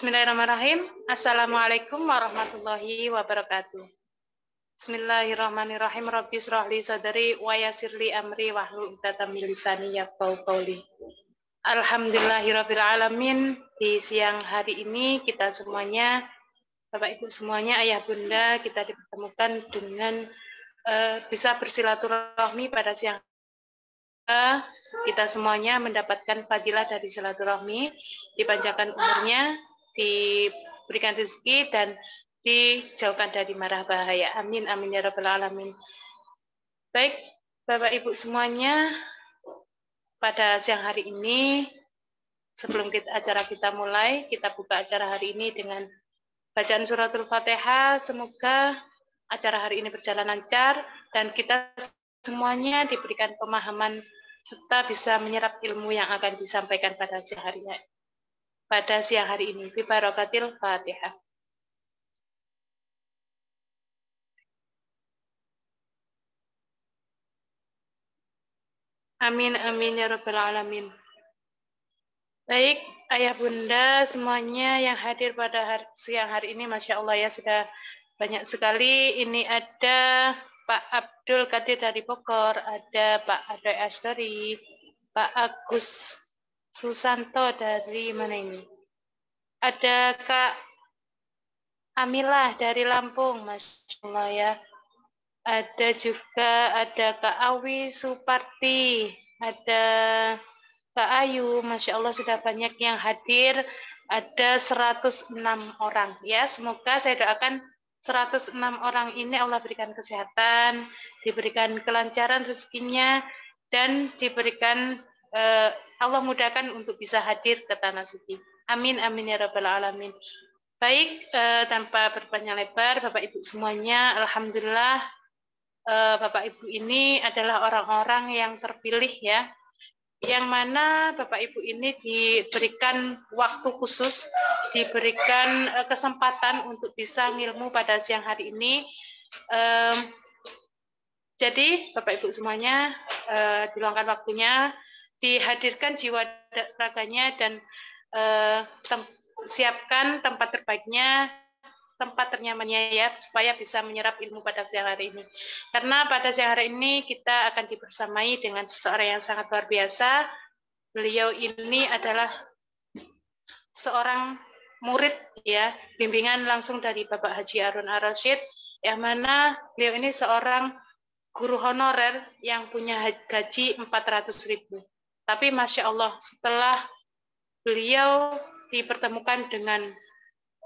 Bismillahirrahmanirrahim. Assalamualaikum warahmatullahi wabarakatuh. Bismillahirrahmanirrahim. Rabbi srahli sadari wa yasirli amri Wahlu Utata Milisani lisani yafqahu qawli. Alhamdulillahirabbil alamin. Di siang hari ini kita semuanya Bapak Ibu semuanya, ayah bunda kita dipertemukan dengan eh, bisa bersilaturahmi pada siang kita semuanya mendapatkan fadilah dari silaturahmi dipanjakan umurnya diberikan rezeki dan dijauhkan dari marah bahaya. Amin, amin ya rabbal alamin. Baik, Bapak Ibu semuanya, pada siang hari ini sebelum kita, acara kita mulai, kita buka acara hari ini dengan bacaan suratul Fatihah. Semoga acara hari ini berjalan lancar dan kita semuanya diberikan pemahaman serta bisa menyerap ilmu yang akan disampaikan pada siang hari pada siang hari ini. Bibarokatil Fatihah. Amin, amin, ya Rabbal Alamin. Baik, Ayah Bunda, semuanya yang hadir pada hari, siang hari ini, Masya Allah ya, sudah banyak sekali. Ini ada Pak Abdul Kadir dari Bogor, ada Pak Adoy Astori, Pak Agus Susanto dari mana ini? Ada Kak Amilah dari Lampung, Masya Allah ya. Ada juga, ada Kak Awi Suparti, ada Kak Ayu, Masya Allah sudah banyak yang hadir, ada 106 orang ya. Semoga saya doakan 106 orang ini Allah berikan kesehatan, diberikan kelancaran rezekinya, dan diberikan Eh, Allah mudahkan untuk bisa hadir ke tanah suci. Amin amin ya rabbal alamin. Baik, eh, tanpa berpanjang lebar, Bapak Ibu semuanya, alhamdulillah eh, Bapak Ibu ini adalah orang-orang yang terpilih ya. Yang mana Bapak Ibu ini diberikan waktu khusus, diberikan eh, kesempatan untuk bisa ngilmu pada siang hari ini. jadi Bapak Ibu semuanya diluangkan waktunya dihadirkan jiwa raganya dan uh, tem siapkan tempat terbaiknya, tempat ternyamannya ya, supaya bisa menyerap ilmu pada siang hari ini. Karena pada siang hari ini kita akan dibersamai dengan seseorang yang sangat luar biasa. Beliau ini adalah seorang murid ya, bimbingan langsung dari Bapak Haji Arun Arashid, yang mana beliau ini seorang guru honorer yang punya gaji 400 ribu. Tapi Masya Allah, setelah beliau dipertemukan dengan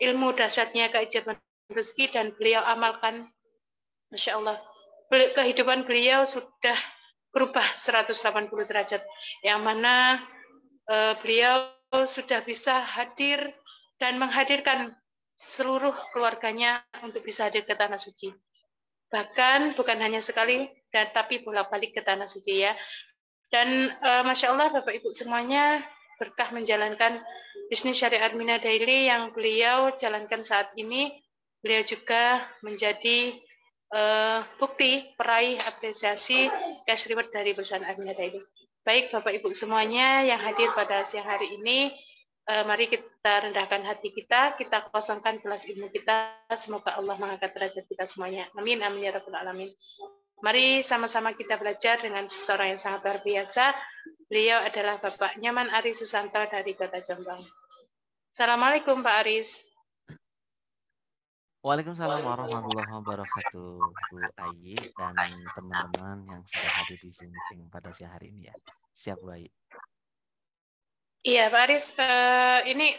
ilmu dasyatnya keajaiban rezeki dan beliau amalkan, Masya Allah, kehidupan beliau sudah berubah 180 derajat. Yang mana e, beliau sudah bisa hadir dan menghadirkan seluruh keluarganya untuk bisa hadir ke Tanah Suci. Bahkan bukan hanya sekali, dan tapi bolak-balik ke Tanah Suci ya. Dan uh, Masya Allah Bapak Ibu semuanya berkah menjalankan bisnis syariat Mina Daily yang beliau jalankan saat ini. Beliau juga menjadi uh, bukti peraih apresiasi cash reward dari perusahaan Amina Daily. Baik Bapak Ibu semuanya yang hadir pada siang hari ini, eh, mari kita rendahkan hati kita, kita kosongkan kelas ilmu kita, semoga Allah mengangkat derajat kita semuanya. Amin, amin ya rabbal alamin. Mari sama-sama kita belajar dengan seseorang yang sangat luar biasa. Beliau adalah Bapak Nyaman Ari Susanto dari Kota Jombang. Assalamualaikum Pak Aris. Waalaikumsalam warahmatullahi wabarakatuh Bu Ayi dan teman-teman yang sudah hadir di Zoom pada siang hari ini ya. Siap Bu Ayi. Iya Pak Aris, eh, ini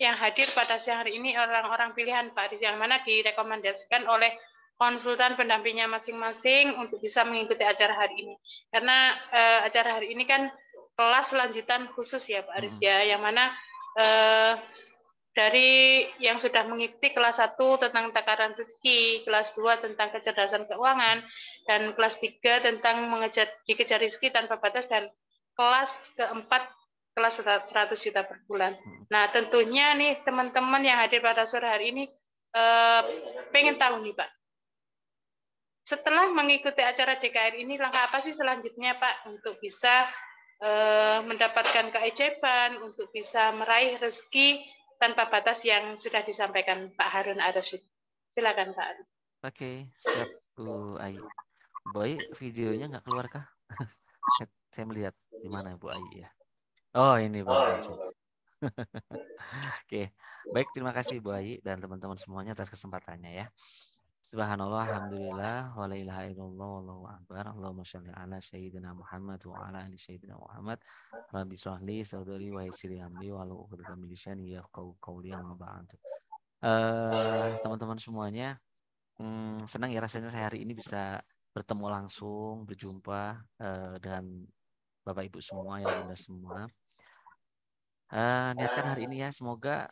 yang hadir pada siang hari ini orang-orang pilihan Pak Aris yang mana direkomendasikan oleh konsultan pendampingnya masing-masing untuk bisa mengikuti acara hari ini. Karena uh, acara hari ini kan kelas lanjutan khusus ya Pak Aris hmm. ya, yang mana uh, dari yang sudah mengikuti kelas 1 tentang takaran rezeki, kelas 2 tentang kecerdasan keuangan, dan kelas 3 tentang mengejar, dikejar rezeki tanpa batas, dan kelas keempat kelas 100 juta per bulan. Hmm. Nah tentunya nih teman-teman yang hadir pada sore hari ini uh, pengen tahu nih Pak, setelah mengikuti acara DKR ini, langkah apa sih selanjutnya Pak untuk bisa eh, mendapatkan keajaiban, untuk bisa meraih rezeki tanpa batas yang sudah disampaikan Pak Harun ar Silakan Pak. Oke, okay, siap Bu Ayu. Boy, videonya nggak keluar kah? Saya melihat di mana Bu Ayu ya. Oh ini Bu oh. Oke, okay. baik terima kasih Bu Ayi dan teman-teman semuanya atas kesempatannya ya. Subhanallah, Alhamdulillah, wa la ilaha illallah, wallahu akbar. Allahumma shalli ala sayyidina Muhammad wa ala ali sayyidina Muhammad. Rabbi shrahli sadri wa yassirli amri wa la 'uqdatam min lisani yafqahu qawli amma ba'd. Eh, teman-teman semuanya, hmm, senang ya rasanya saya hari ini bisa bertemu langsung, berjumpa uh, dengan Bapak Ibu semua, yang ada semua. Uh, niatkan hari ini ya, semoga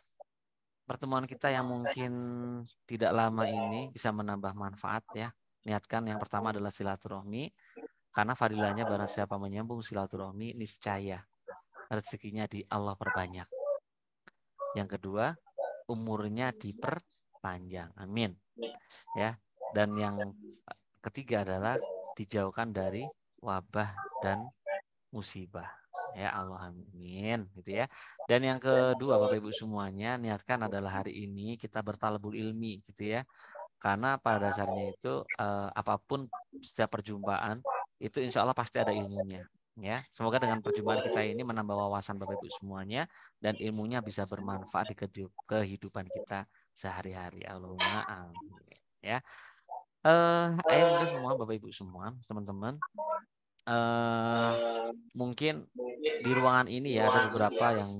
pertemuan kita yang mungkin tidak lama ini bisa menambah manfaat ya. Niatkan yang pertama adalah silaturahmi karena fadilahnya barang siapa menyambung silaturahmi niscaya rezekinya di Allah perbanyak. Yang kedua, umurnya diperpanjang. Amin. Ya. Dan yang ketiga adalah dijauhkan dari wabah dan musibah. Ya Allah amin gitu ya. Dan yang kedua Bapak Ibu semuanya niatkan adalah hari ini kita bertalabul ilmi gitu ya. Karena pada dasarnya itu eh, apapun setiap perjumpaan itu insya Allah pasti ada ilmunya ya. Semoga dengan perjumpaan kita ini menambah wawasan Bapak Ibu semuanya dan ilmunya bisa bermanfaat di kehidupan kita sehari-hari. Allahumma amin. Ya. Eh, ayo semua Bapak Ibu semua, teman-teman, uh, mungkin di ruangan ini ya ada beberapa yang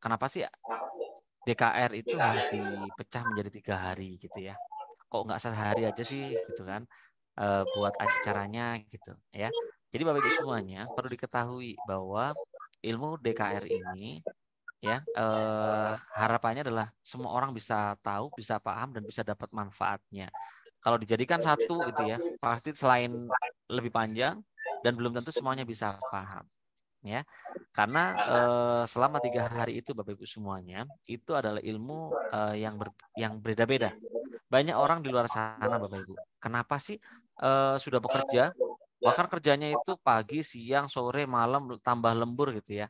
kenapa sih DKR itu harus dipecah menjadi tiga hari gitu ya? Kok nggak sehari aja sih gitu kan? Uh, buat acaranya gitu ya. Jadi Bapak Ibu semuanya perlu diketahui bahwa ilmu DKR ini ya uh, harapannya adalah semua orang bisa tahu, bisa paham dan bisa dapat manfaatnya kalau dijadikan satu gitu ya pasti selain lebih panjang dan belum tentu semuanya bisa paham ya karena eh, selama tiga hari itu bapak ibu semuanya itu adalah ilmu eh, yang ber, yang berbeda-beda banyak orang di luar sana bapak ibu kenapa sih eh, sudah bekerja bahkan kerjanya itu pagi siang sore malam tambah lembur gitu ya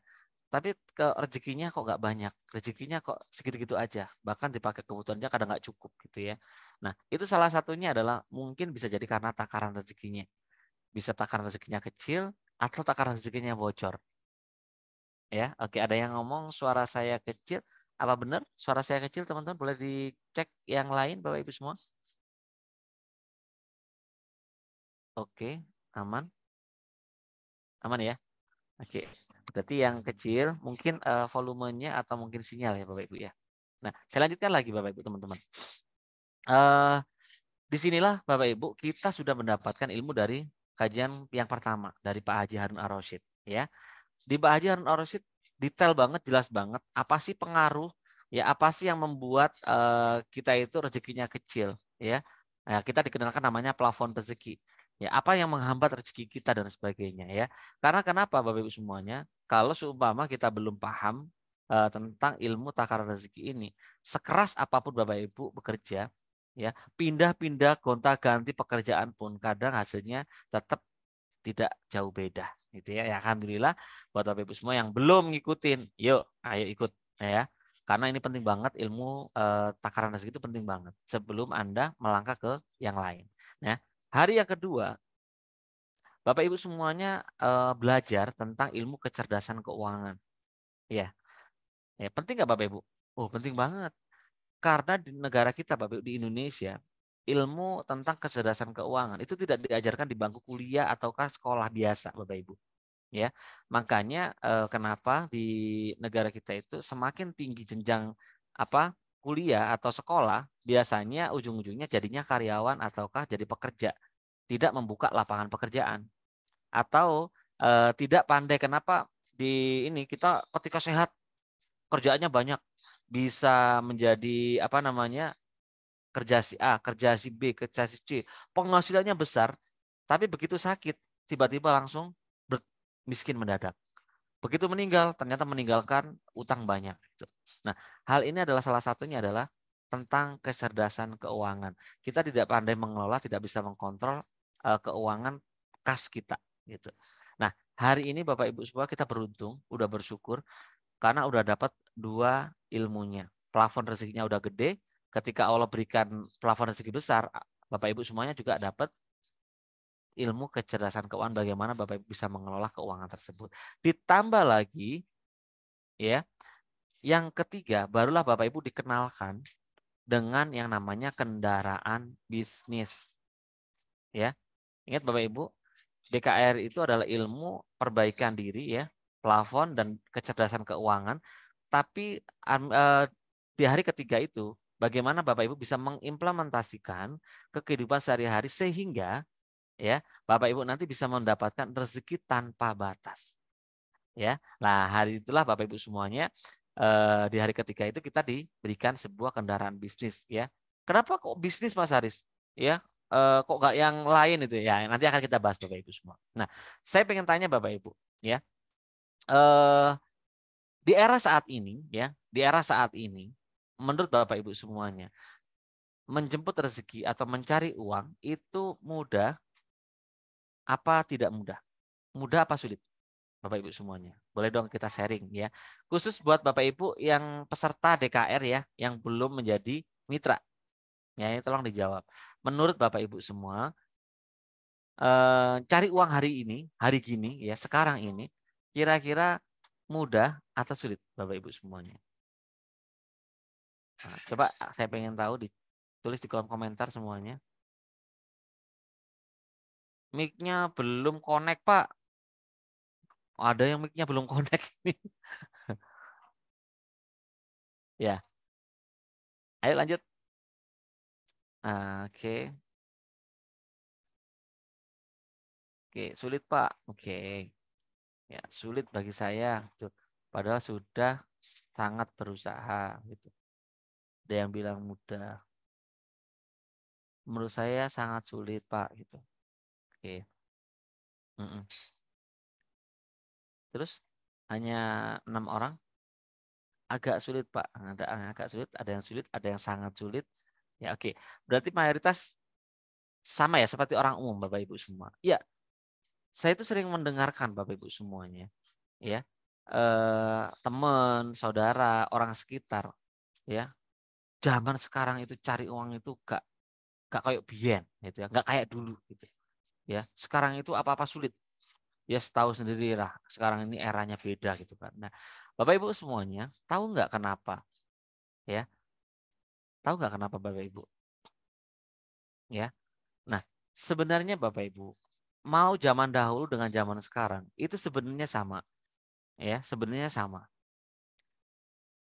tapi ke rezekinya kok nggak banyak rezekinya kok segitu-gitu aja bahkan dipakai kebutuhannya kadang nggak cukup gitu ya nah itu salah satunya adalah mungkin bisa jadi karena takaran rezekinya bisa takaran rezekinya kecil atau takaran rezekinya bocor ya oke ada yang ngomong suara saya kecil apa benar suara saya kecil teman-teman boleh dicek yang lain bapak ibu semua oke aman aman ya oke Berarti yang kecil mungkin uh, volumenya atau mungkin sinyal ya Bapak Ibu ya. Nah, saya lanjutkan lagi Bapak Ibu teman-teman. Uh, disinilah Bapak Ibu kita sudah mendapatkan ilmu dari kajian yang pertama dari Pak Haji Harun ar ya. Di Pak Haji Harun ar detail banget, jelas banget apa sih pengaruh ya apa sih yang membuat uh, kita itu rezekinya kecil ya. Nah, kita dikenalkan namanya plafon rezeki. Ya, apa yang menghambat rezeki kita dan sebagainya ya. Karena kenapa Bapak Ibu semuanya? Kalau seumpama kita belum paham uh, tentang ilmu takar rezeki ini, sekeras apapun Bapak Ibu bekerja, ya pindah-pindah gonta-ganti pekerjaan pun kadang hasilnya tetap tidak jauh beda gitu ya. ya alhamdulillah buat Bapak Ibu semua yang belum ngikutin, yuk ayo ikut ya. Karena ini penting banget ilmu eh, takaran rezeki itu penting banget sebelum Anda melangkah ke yang lain. Nah, hari yang kedua Bapak Ibu semuanya uh, belajar tentang ilmu kecerdasan keuangan. Ya. Ya, penting nggak Bapak Ibu? Oh, penting banget. Karena di negara kita Bapak Ibu di Indonesia, ilmu tentang kecerdasan keuangan itu tidak diajarkan di bangku kuliah ataukah sekolah biasa Bapak Ibu ya makanya uh, kenapa di negara kita itu semakin tinggi jenjang apa kuliah atau sekolah biasanya ujung-ujungnya jadinya karyawan ataukah jadi pekerja tidak membuka lapangan pekerjaan atau e, tidak pandai kenapa di ini kita ketika sehat kerjaannya banyak bisa menjadi apa namanya kerja si A, kerja si B, kerja si C, penghasilannya besar, tapi begitu sakit tiba-tiba langsung miskin mendadak. Begitu meninggal ternyata meninggalkan utang banyak. Gitu. Nah, hal ini adalah salah satunya adalah tentang kecerdasan keuangan. Kita tidak pandai mengelola, tidak bisa mengkontrol, Eh, keuangan kas kita gitu. Nah, hari ini Bapak Ibu semua kita beruntung, udah bersyukur karena udah dapat dua ilmunya. Plafon rezekinya udah gede, ketika Allah berikan plafon rezeki besar, Bapak Ibu semuanya juga dapat ilmu kecerdasan keuangan bagaimana Bapak Ibu bisa mengelola keuangan tersebut. Ditambah lagi ya, yang ketiga barulah Bapak Ibu dikenalkan dengan yang namanya kendaraan bisnis. Ya. Ingat Bapak Ibu, BKR itu adalah ilmu perbaikan diri ya, plafon dan kecerdasan keuangan. Tapi e, di hari ketiga itu, bagaimana Bapak Ibu bisa mengimplementasikan ke kehidupan sehari-hari sehingga ya Bapak Ibu nanti bisa mendapatkan rezeki tanpa batas. Ya, nah hari itulah Bapak Ibu semuanya e, di hari ketiga itu kita diberikan sebuah kendaraan bisnis ya. Kenapa kok bisnis Mas Haris? Ya, uh, kok nggak yang lain itu ya nanti akan kita bahas bapak ibu semua nah saya pengen tanya bapak ibu ya uh, di era saat ini ya di era saat ini menurut bapak ibu semuanya menjemput rezeki atau mencari uang itu mudah apa tidak mudah mudah apa sulit Bapak Ibu semuanya. Boleh dong kita sharing ya. Khusus buat Bapak Ibu yang peserta DKR ya, yang belum menjadi mitra. Ya, ini tolong dijawab menurut Bapak Ibu semua, eh, cari uang hari ini, hari gini ya, sekarang ini, kira-kira mudah atau sulit Bapak Ibu semuanya? Nah, coba saya pengen tahu ditulis di kolom komentar semuanya. Mic-nya belum connect, Pak. Ada yang mic-nya belum connect ini. ya. Ayo lanjut. Oke. Oke, sulit Pak. Oke. Ya, sulit bagi saya gitu. Padahal sudah sangat berusaha gitu. Ada yang bilang mudah. Menurut saya sangat sulit Pak gitu. Oke. Mm -mm. Terus hanya enam orang. Agak sulit Pak. Ada yang agak sulit, ada yang sulit, ada yang sangat sulit, Ya, oke. Okay. Berarti mayoritas sama ya seperti orang umum Bapak Ibu semua. Ya. Saya itu sering mendengarkan Bapak Ibu semuanya. Ya. Eh, teman, saudara, orang sekitar, ya. Zaman sekarang itu cari uang itu gak gak kayak biyen gitu ya, gak kayak dulu gitu. Ya, sekarang itu apa-apa sulit. Ya, tahu sendiri lah. Sekarang ini eranya beda gitu kan. Nah, Bapak Ibu semuanya, tahu nggak kenapa? Ya, Tahu nggak kenapa Bapak Ibu? Ya. Nah, sebenarnya Bapak Ibu, mau zaman dahulu dengan zaman sekarang itu sebenarnya sama. Ya, sebenarnya sama.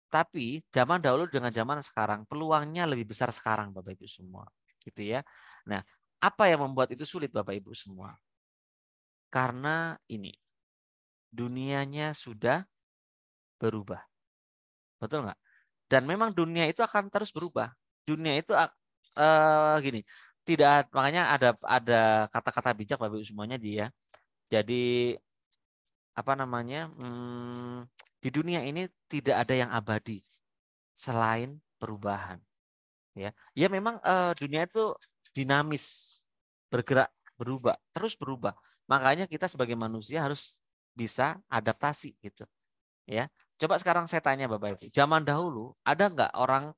Tapi zaman dahulu dengan zaman sekarang peluangnya lebih besar sekarang Bapak Ibu semua. Gitu ya. Nah, apa yang membuat itu sulit Bapak Ibu semua? Karena ini dunianya sudah berubah. Betul nggak? dan memang dunia itu akan terus berubah dunia itu uh, gini tidak makanya ada ada kata-kata bijak bapak semuanya dia ya. jadi apa namanya hmm, di dunia ini tidak ada yang abadi selain perubahan ya ya memang uh, dunia itu dinamis bergerak berubah terus berubah makanya kita sebagai manusia harus bisa adaptasi gitu ya Coba sekarang saya tanya Bapak Ibu, zaman dahulu ada nggak orang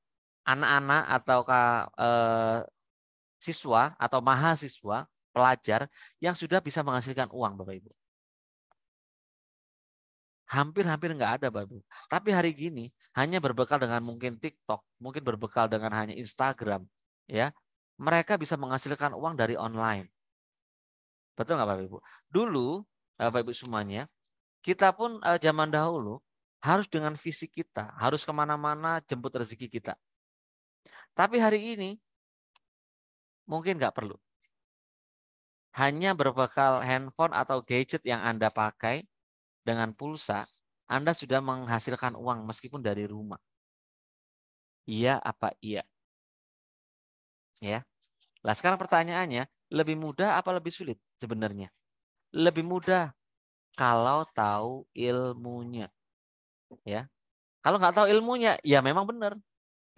anak-anak atau eh, siswa atau mahasiswa pelajar yang sudah bisa menghasilkan uang Bapak Ibu? Hampir-hampir nggak ada Bapak Ibu. Tapi hari gini hanya berbekal dengan mungkin TikTok, mungkin berbekal dengan hanya Instagram, ya mereka bisa menghasilkan uang dari online. Betul nggak Bapak Ibu? Dulu eh, Bapak Ibu semuanya, kita pun eh, zaman dahulu harus dengan fisik kita, harus kemana-mana jemput rezeki kita. Tapi hari ini mungkin nggak perlu. Hanya berbekal handphone atau gadget yang Anda pakai dengan pulsa, Anda sudah menghasilkan uang meskipun dari rumah. Iya apa iya? Ya. Nah sekarang pertanyaannya, lebih mudah apa lebih sulit sebenarnya? Lebih mudah kalau tahu ilmunya ya kalau nggak tahu ilmunya ya memang benar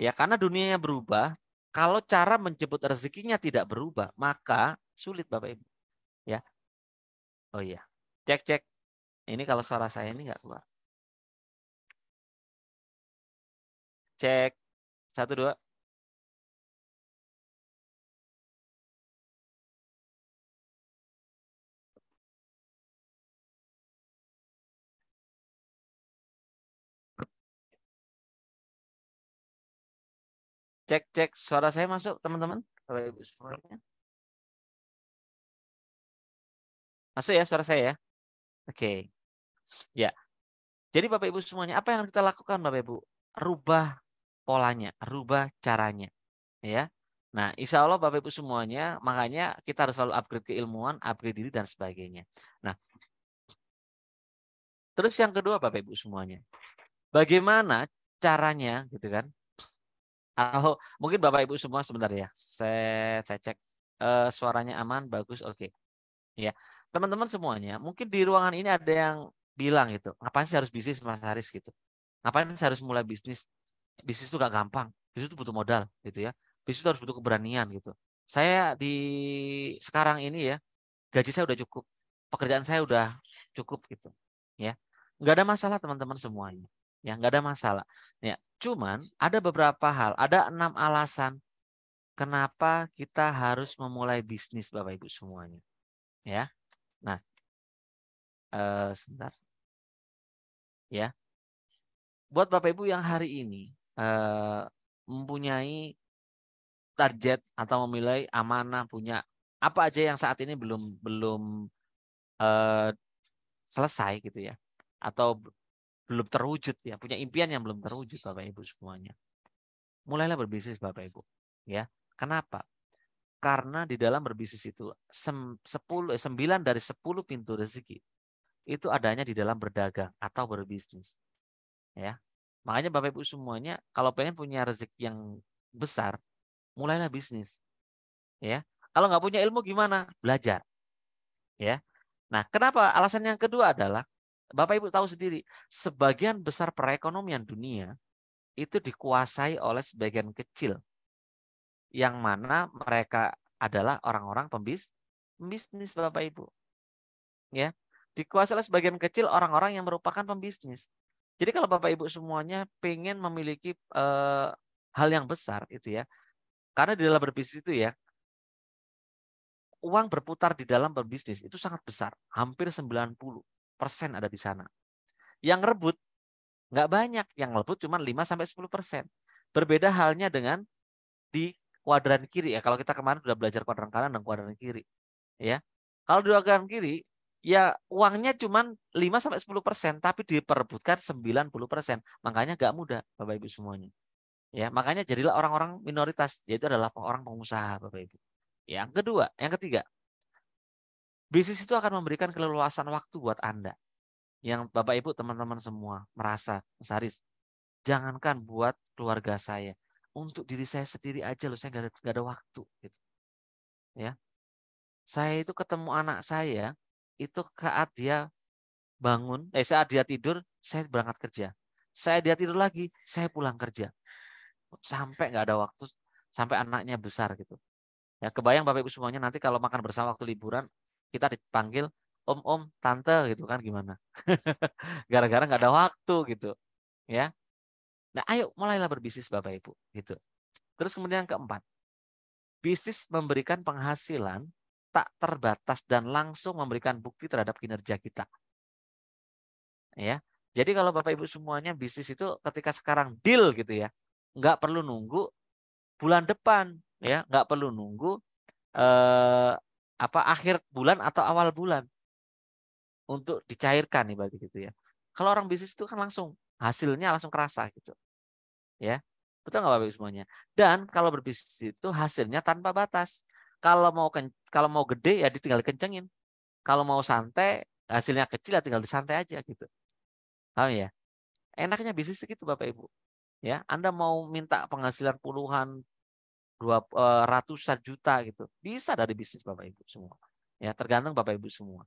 ya karena dunianya berubah kalau cara menjemput rezekinya tidak berubah maka sulit bapak ibu ya oh iya cek cek ini kalau suara saya ini nggak keluar cek satu dua Cek cek suara saya masuk teman-teman. Kalau ibu suaranya. Masuk ya suara saya ya. Oke. Okay. Ya. Jadi Bapak Ibu semuanya, apa yang kita lakukan Bapak Ibu? Rubah polanya, rubah caranya. Ya. Nah, insya Allah Bapak Ibu semuanya, makanya kita harus selalu upgrade keilmuan, upgrade diri dan sebagainya. Nah, terus yang kedua Bapak Ibu semuanya, bagaimana caranya gitu kan? atau mungkin Bapak Ibu semua sebentar ya. Saya, saya cek uh, suaranya aman, bagus, oke. Okay. Ya. Teman-teman semuanya, mungkin di ruangan ini ada yang bilang gitu, ngapain sih harus bisnis Mas Haris gitu. Ngapain sih harus mulai bisnis? Bisnis itu gak gampang. Bisnis itu butuh modal gitu ya. Bisnis itu harus butuh keberanian gitu. Saya di sekarang ini ya, gaji saya udah cukup. Pekerjaan saya udah cukup gitu. Ya. Nggak ada masalah teman-teman semuanya ya nggak ada masalah ya cuman ada beberapa hal ada enam alasan kenapa kita harus memulai bisnis bapak ibu semuanya ya nah eh, sebentar ya buat bapak ibu yang hari ini eh, mempunyai target atau memilih amanah punya apa aja yang saat ini belum belum eh, selesai gitu ya atau belum terwujud ya, punya impian yang belum terwujud Bapak Ibu semuanya. Mulailah berbisnis Bapak Ibu, ya. Kenapa? Karena di dalam berbisnis itu sepuluh eh, sembilan dari sepuluh pintu rezeki itu adanya di dalam berdagang atau berbisnis. Ya. Makanya Bapak Ibu semuanya kalau pengen punya rezeki yang besar, mulailah bisnis. Ya. Kalau nggak punya ilmu gimana? Belajar. Ya. Nah, kenapa? Alasan yang kedua adalah Bapak Ibu tahu sendiri, sebagian besar perekonomian dunia itu dikuasai oleh sebagian kecil yang mana mereka adalah orang-orang pembis pembisnis Bapak Ibu. Ya, dikuasai oleh sebagian kecil orang-orang yang merupakan pembisnis. Jadi kalau Bapak Ibu semuanya pengen memiliki eh, hal yang besar itu ya. Karena di dalam berbisnis itu ya uang berputar di dalam berbisnis itu sangat besar, hampir 90 persen ada di sana. Yang rebut nggak banyak, yang rebut cuma 5 sampai 10 persen. Berbeda halnya dengan di kuadran kiri ya. Kalau kita kemarin sudah belajar kuadran kanan dan kuadran kiri, ya. Kalau di kuadran kiri ya uangnya cuma 5 sampai 10 persen, tapi diperebutkan 90 persen. Makanya nggak mudah, Bapak Ibu semuanya. Ya, makanya jadilah orang-orang minoritas, yaitu adalah orang pengusaha, Bapak Ibu. Yang kedua, yang ketiga, Bisnis itu akan memberikan keleluasan waktu buat Anda. Yang Bapak Ibu, teman-teman semua merasa, Mas Haris, jangankan buat keluarga saya. Untuk diri saya sendiri aja loh, saya nggak ada, ada waktu. Gitu. Ya, Saya itu ketemu anak saya, itu saat dia bangun, eh saat dia tidur, saya berangkat kerja. Saya dia tidur lagi, saya pulang kerja. Sampai nggak ada waktu, sampai anaknya besar gitu. Ya, kebayang Bapak Ibu semuanya nanti kalau makan bersama waktu liburan, kita dipanggil om om tante gitu kan gimana gara-gara nggak -gara ada waktu gitu ya nah ayo mulailah berbisnis bapak ibu gitu terus kemudian yang keempat bisnis memberikan penghasilan tak terbatas dan langsung memberikan bukti terhadap kinerja kita ya jadi kalau bapak ibu semuanya bisnis itu ketika sekarang deal gitu ya nggak perlu nunggu bulan depan ya nggak perlu nunggu eh, apa akhir bulan atau awal bulan untuk dicairkan nih bagi gitu ya. Kalau orang bisnis itu kan langsung hasilnya langsung kerasa gitu. Ya. Betul nggak Bapak semuanya? Dan kalau berbisnis itu hasilnya tanpa batas. Kalau mau kalau mau gede ya ditinggal kencengin Kalau mau santai hasilnya kecil ya tinggal disantai aja gitu. Paham ya? Enaknya bisnis itu gitu Bapak Ibu. Ya, Anda mau minta penghasilan puluhan dua eh, ratusan juta gitu. Bisa dari bisnis Bapak Ibu semua. Ya, tergantung Bapak Ibu semua.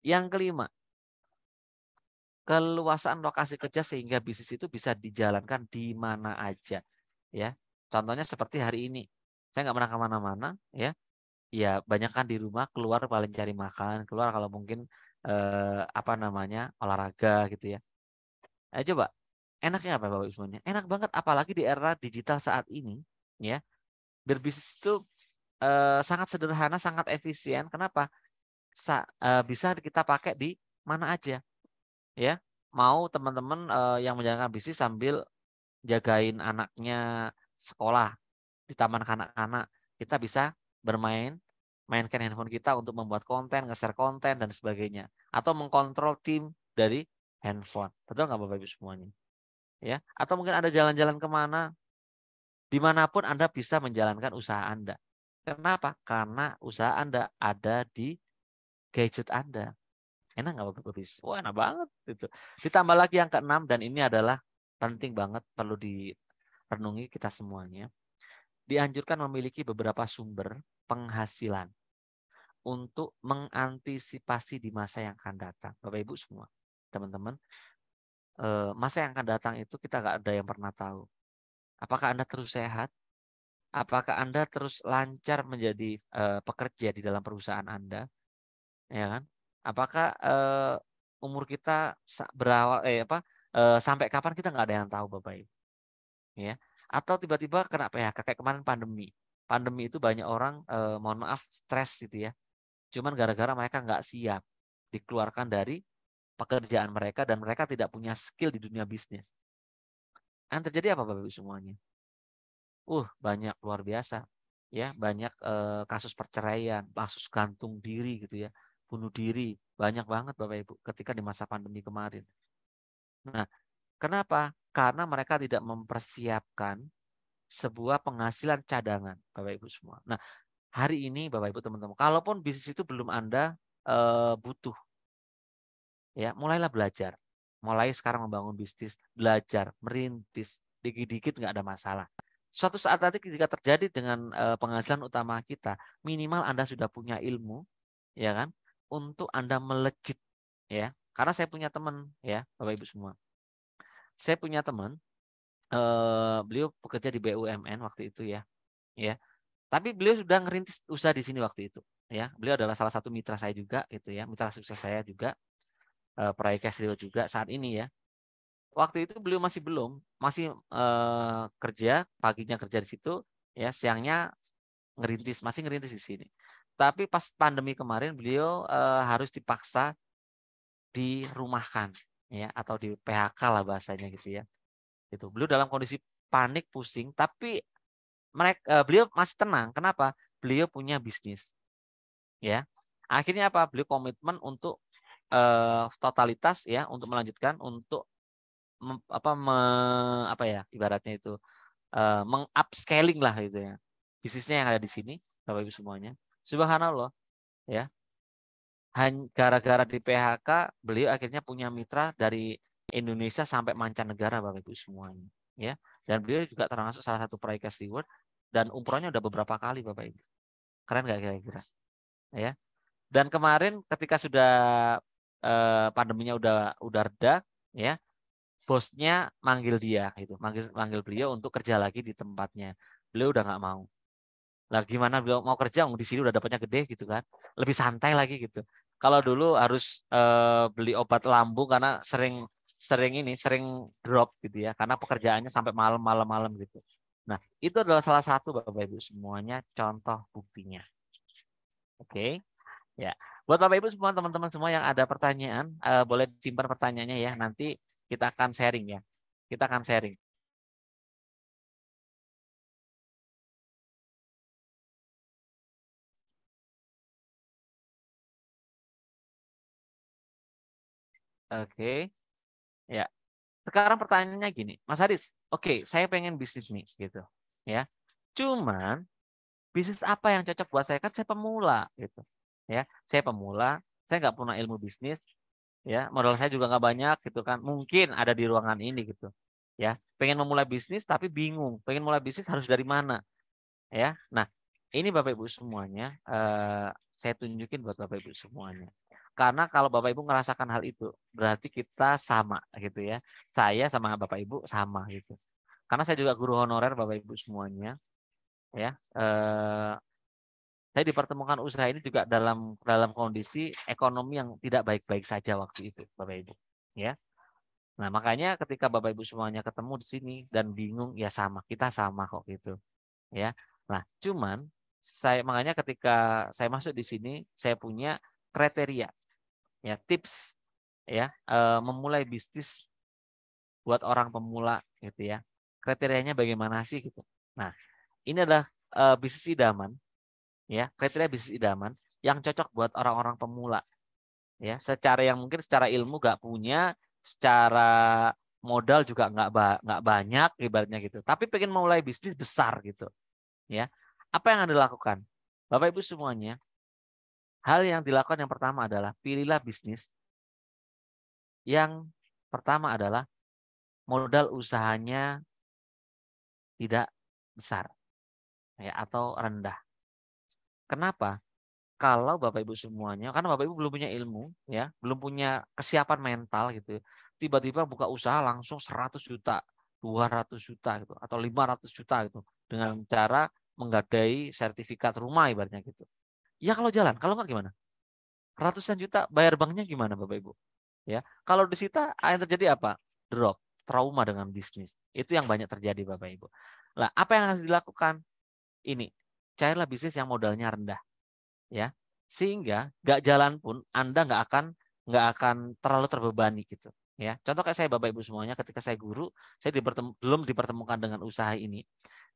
Yang kelima, keluasan lokasi kerja sehingga bisnis itu bisa dijalankan di mana aja. Ya, contohnya seperti hari ini. Saya nggak pernah kemana-mana, ya. Ya, banyak kan di rumah keluar paling cari makan, keluar kalau mungkin eh, apa namanya olahraga gitu ya. ayo eh, coba enaknya apa Bapak Ibu semuanya? Enak banget apalagi di era digital saat ini ya berbisnis itu uh, sangat sederhana sangat efisien kenapa Sa uh, bisa kita pakai di mana aja ya mau teman-teman uh, yang menjalankan bisnis sambil jagain anaknya sekolah di taman kanak-kanak kita bisa bermain mainkan handphone kita untuk membuat konten, nge-share konten dan sebagainya atau mengkontrol tim dari handphone. Betul nggak Bapak Ibu semuanya? Ya, atau mungkin ada jalan-jalan kemana dimanapun Anda bisa menjalankan usaha Anda. Kenapa? Karena usaha Anda ada di gadget Anda. Enak nggak Bapak bapak Wah enak banget. Itu. Ditambah lagi yang keenam dan ini adalah penting banget perlu direnungi kita semuanya. Dianjurkan memiliki beberapa sumber penghasilan untuk mengantisipasi di masa yang akan datang. Bapak Ibu semua, teman-teman, eh, masa yang akan datang itu kita nggak ada yang pernah tahu Apakah Anda terus sehat? Apakah Anda terus lancar menjadi uh, pekerja di dalam perusahaan Anda? Ya kan? Apakah uh, umur kita berawal eh apa uh, sampai kapan kita nggak ada yang tahu Bapak Ibu. Ya. Atau tiba-tiba kena PHK kayak kemarin pandemi. Pandemi itu banyak orang uh, mohon maaf stres gitu ya. Cuman gara-gara mereka nggak siap dikeluarkan dari pekerjaan mereka dan mereka tidak punya skill di dunia bisnis. Yang terjadi apa Bapak Ibu semuanya? Uh, banyak luar biasa. Ya, banyak eh, kasus perceraian, kasus gantung diri gitu ya, bunuh diri, banyak banget Bapak Ibu ketika di masa pandemi kemarin. Nah, kenapa? Karena mereka tidak mempersiapkan sebuah penghasilan cadangan, Bapak Ibu semua. Nah, hari ini Bapak Ibu teman-teman, kalaupun bisnis itu belum Anda eh, butuh, ya mulailah belajar mulai sekarang membangun bisnis, belajar, merintis, dikit-dikit nggak ada masalah. Suatu saat nanti ketika terjadi dengan eh, penghasilan utama kita, minimal Anda sudah punya ilmu, ya kan, untuk Anda melejit, ya. Karena saya punya teman, ya, Bapak Ibu semua. Saya punya teman, eh, beliau bekerja di BUMN waktu itu ya, ya. Tapi beliau sudah ngerintis usaha di sini waktu itu, ya. Beliau adalah salah satu mitra saya juga, gitu ya, mitra sukses saya juga Eh, proyek Rio juga saat ini ya. Waktu itu beliau masih belum, masih uh, kerja, paginya kerja di situ, ya siangnya ngerintis, masih ngerintis di sini. Tapi pas pandemi kemarin beliau uh, harus dipaksa dirumahkan ya atau di PHK lah bahasanya gitu ya. Itu beliau dalam kondisi panik, pusing, tapi mereka uh, beliau masih tenang. Kenapa? Beliau punya bisnis. Ya. Akhirnya apa? Beliau komitmen untuk uh, totalitas ya untuk melanjutkan untuk mem, apa me, apa ya ibaratnya itu uh, mengupscaling lah gitu ya bisnisnya yang ada di sini Bapak Ibu semuanya. Subhanallah ya. hanya gara-gara di PHK beliau akhirnya punya mitra dari Indonesia sampai mancanegara Bapak Ibu semuanya ya. Dan beliau juga termasuk salah satu proyek reward dan umrohnya udah beberapa kali Bapak Ibu. Keren gak kira-kira? Ya. Dan kemarin ketika sudah Eh, pandeminya udah udah reda ya bosnya manggil dia gitu manggil manggil beliau untuk kerja lagi di tempatnya beliau udah nggak mau lah gimana beliau mau kerja di sini udah dapatnya gede gitu kan lebih santai lagi gitu kalau dulu harus eh, beli obat lambung karena sering sering ini sering drop gitu ya karena pekerjaannya sampai malam malam malam gitu nah itu adalah salah satu bapak ibu semuanya contoh buktinya oke okay? ya Buat Bapak Ibu semua teman-teman semua yang ada pertanyaan, uh, boleh simpan pertanyaannya ya. Nanti kita akan sharing ya. Kita akan sharing. Oke. Okay. Ya. Sekarang pertanyaannya gini, Mas Haris, oke, okay, saya pengen bisnis nih gitu, ya. Cuman bisnis apa yang cocok buat saya? Kan saya pemula gitu ya saya pemula saya nggak punya ilmu bisnis ya modal saya juga nggak banyak gitu kan mungkin ada di ruangan ini gitu ya pengen memulai bisnis tapi bingung pengen mulai bisnis harus dari mana ya nah ini bapak ibu semuanya eh, saya tunjukin buat bapak ibu semuanya karena kalau bapak ibu merasakan hal itu berarti kita sama gitu ya saya sama bapak ibu sama gitu karena saya juga guru honorer bapak ibu semuanya ya eh, saya dipertemukan usaha ini juga dalam dalam kondisi ekonomi yang tidak baik-baik saja waktu itu, Bapak Ibu. Ya. Nah, makanya ketika Bapak Ibu semuanya ketemu di sini dan bingung, ya sama, kita sama kok gitu. Ya. Nah, cuman saya makanya ketika saya masuk di sini, saya punya kriteria. Ya, tips ya, e, memulai bisnis buat orang pemula gitu ya kriterianya bagaimana sih gitu. Nah, ini adalah e, bisnis idaman ya kriteria bisnis idaman yang cocok buat orang-orang pemula ya secara yang mungkin secara ilmu gak punya secara modal juga nggak nggak banyak ibaratnya gitu tapi pengen mulai bisnis besar gitu ya apa yang anda lakukan bapak ibu semuanya hal yang dilakukan yang pertama adalah pilihlah bisnis yang pertama adalah modal usahanya tidak besar ya atau rendah Kenapa? Kalau Bapak Ibu semuanya, karena Bapak Ibu belum punya ilmu, ya, belum punya kesiapan mental gitu. Ya, tiba-tiba buka usaha langsung 100 juta, 200 juta gitu atau 500 juta gitu dengan cara menggadai sertifikat rumah ibaratnya gitu. Ya kalau jalan, kalau enggak gimana? Ratusan juta bayar banknya gimana Bapak Ibu? Ya, kalau disita yang terjadi apa? Drop, trauma dengan bisnis. Itu yang banyak terjadi Bapak Ibu. Lah, apa yang harus dilakukan? Ini carilah bisnis yang modalnya rendah. Ya. Sehingga gak jalan pun Anda nggak akan nggak akan terlalu terbebani gitu. Ya, contoh kayak saya Bapak Ibu semuanya ketika saya guru, saya dipertemu, belum dipertemukan dengan usaha ini.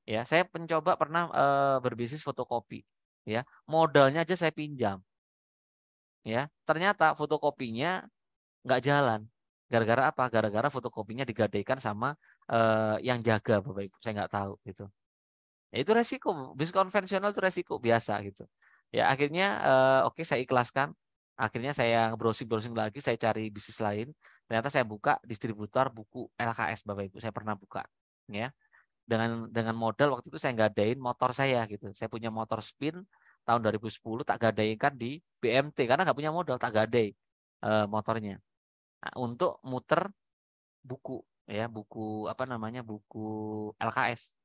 Ya, saya mencoba pernah e, berbisnis fotokopi. Ya, modalnya aja saya pinjam. Ya, ternyata fotokopinya nggak jalan. Gara-gara apa? Gara-gara fotokopinya digadaikan sama e, yang jaga Bapak Ibu. Saya nggak tahu gitu ya itu resiko bis konvensional itu resiko biasa gitu ya akhirnya eh, oke okay, saya ikhlaskan akhirnya saya browsing browsing lagi saya cari bisnis lain ternyata saya buka distributor buku LKS bapak ibu saya pernah buka ya dengan dengan modal waktu itu saya gadain motor saya gitu saya punya motor spin tahun 2010 tak gadaikan di BMT karena nggak punya modal tak gadai eh, motornya nah, untuk muter buku ya buku apa namanya buku LKS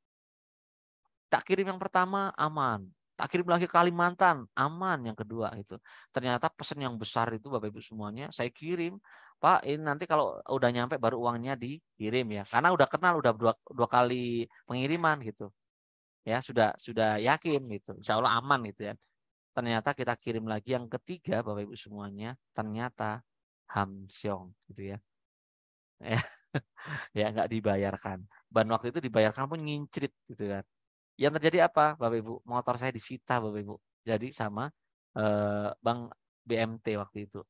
tak kirim yang pertama aman tak kirim lagi ke Kalimantan aman yang kedua itu ternyata pesan yang besar itu bapak ibu semuanya saya kirim Pak ini nanti kalau udah nyampe baru uangnya dikirim ya karena udah kenal udah dua, dua kali pengiriman gitu ya sudah sudah yakin gitu Insya Allah aman gitu ya ternyata kita kirim lagi yang ketiga bapak ibu semuanya ternyata hamsyong gitu ya ya nggak dibayarkan ban waktu itu dibayarkan pun ngincrit gitu kan yang terjadi apa Bapak Ibu motor saya disita Bapak Ibu jadi sama eh, Bang BMT waktu itu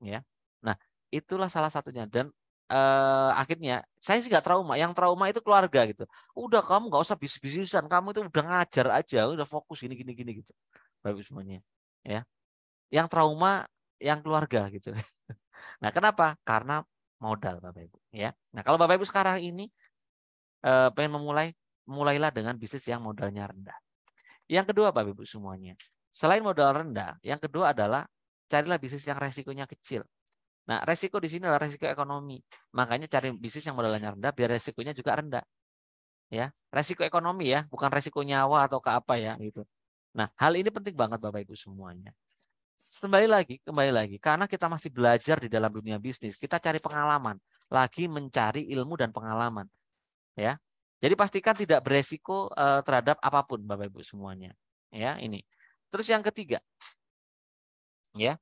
ya nah itulah salah satunya dan eh, akhirnya saya sih nggak trauma yang trauma itu keluarga gitu udah kamu nggak usah bisnis bisnisan kamu itu udah ngajar aja udah fokus gini gini gini gitu Bapak Ibu semuanya ya yang trauma yang keluarga gitu nah kenapa karena modal Bapak Ibu ya nah kalau Bapak Ibu sekarang ini eh, pengen memulai mulailah dengan bisnis yang modalnya rendah. Yang kedua Bapak Ibu semuanya, selain modal rendah, yang kedua adalah carilah bisnis yang resikonya kecil. Nah, resiko di sini adalah resiko ekonomi. Makanya cari bisnis yang modalnya rendah biar resikonya juga rendah. Ya, resiko ekonomi ya, bukan resiko nyawa atau ke apa ya gitu. Nah, hal ini penting banget Bapak Ibu semuanya. Kembali lagi, kembali lagi. Karena kita masih belajar di dalam dunia bisnis, kita cari pengalaman, lagi mencari ilmu dan pengalaman. Ya. Jadi pastikan tidak beresiko eh, terhadap apapun Bapak Ibu semuanya. Ya, ini. Terus yang ketiga. Ya.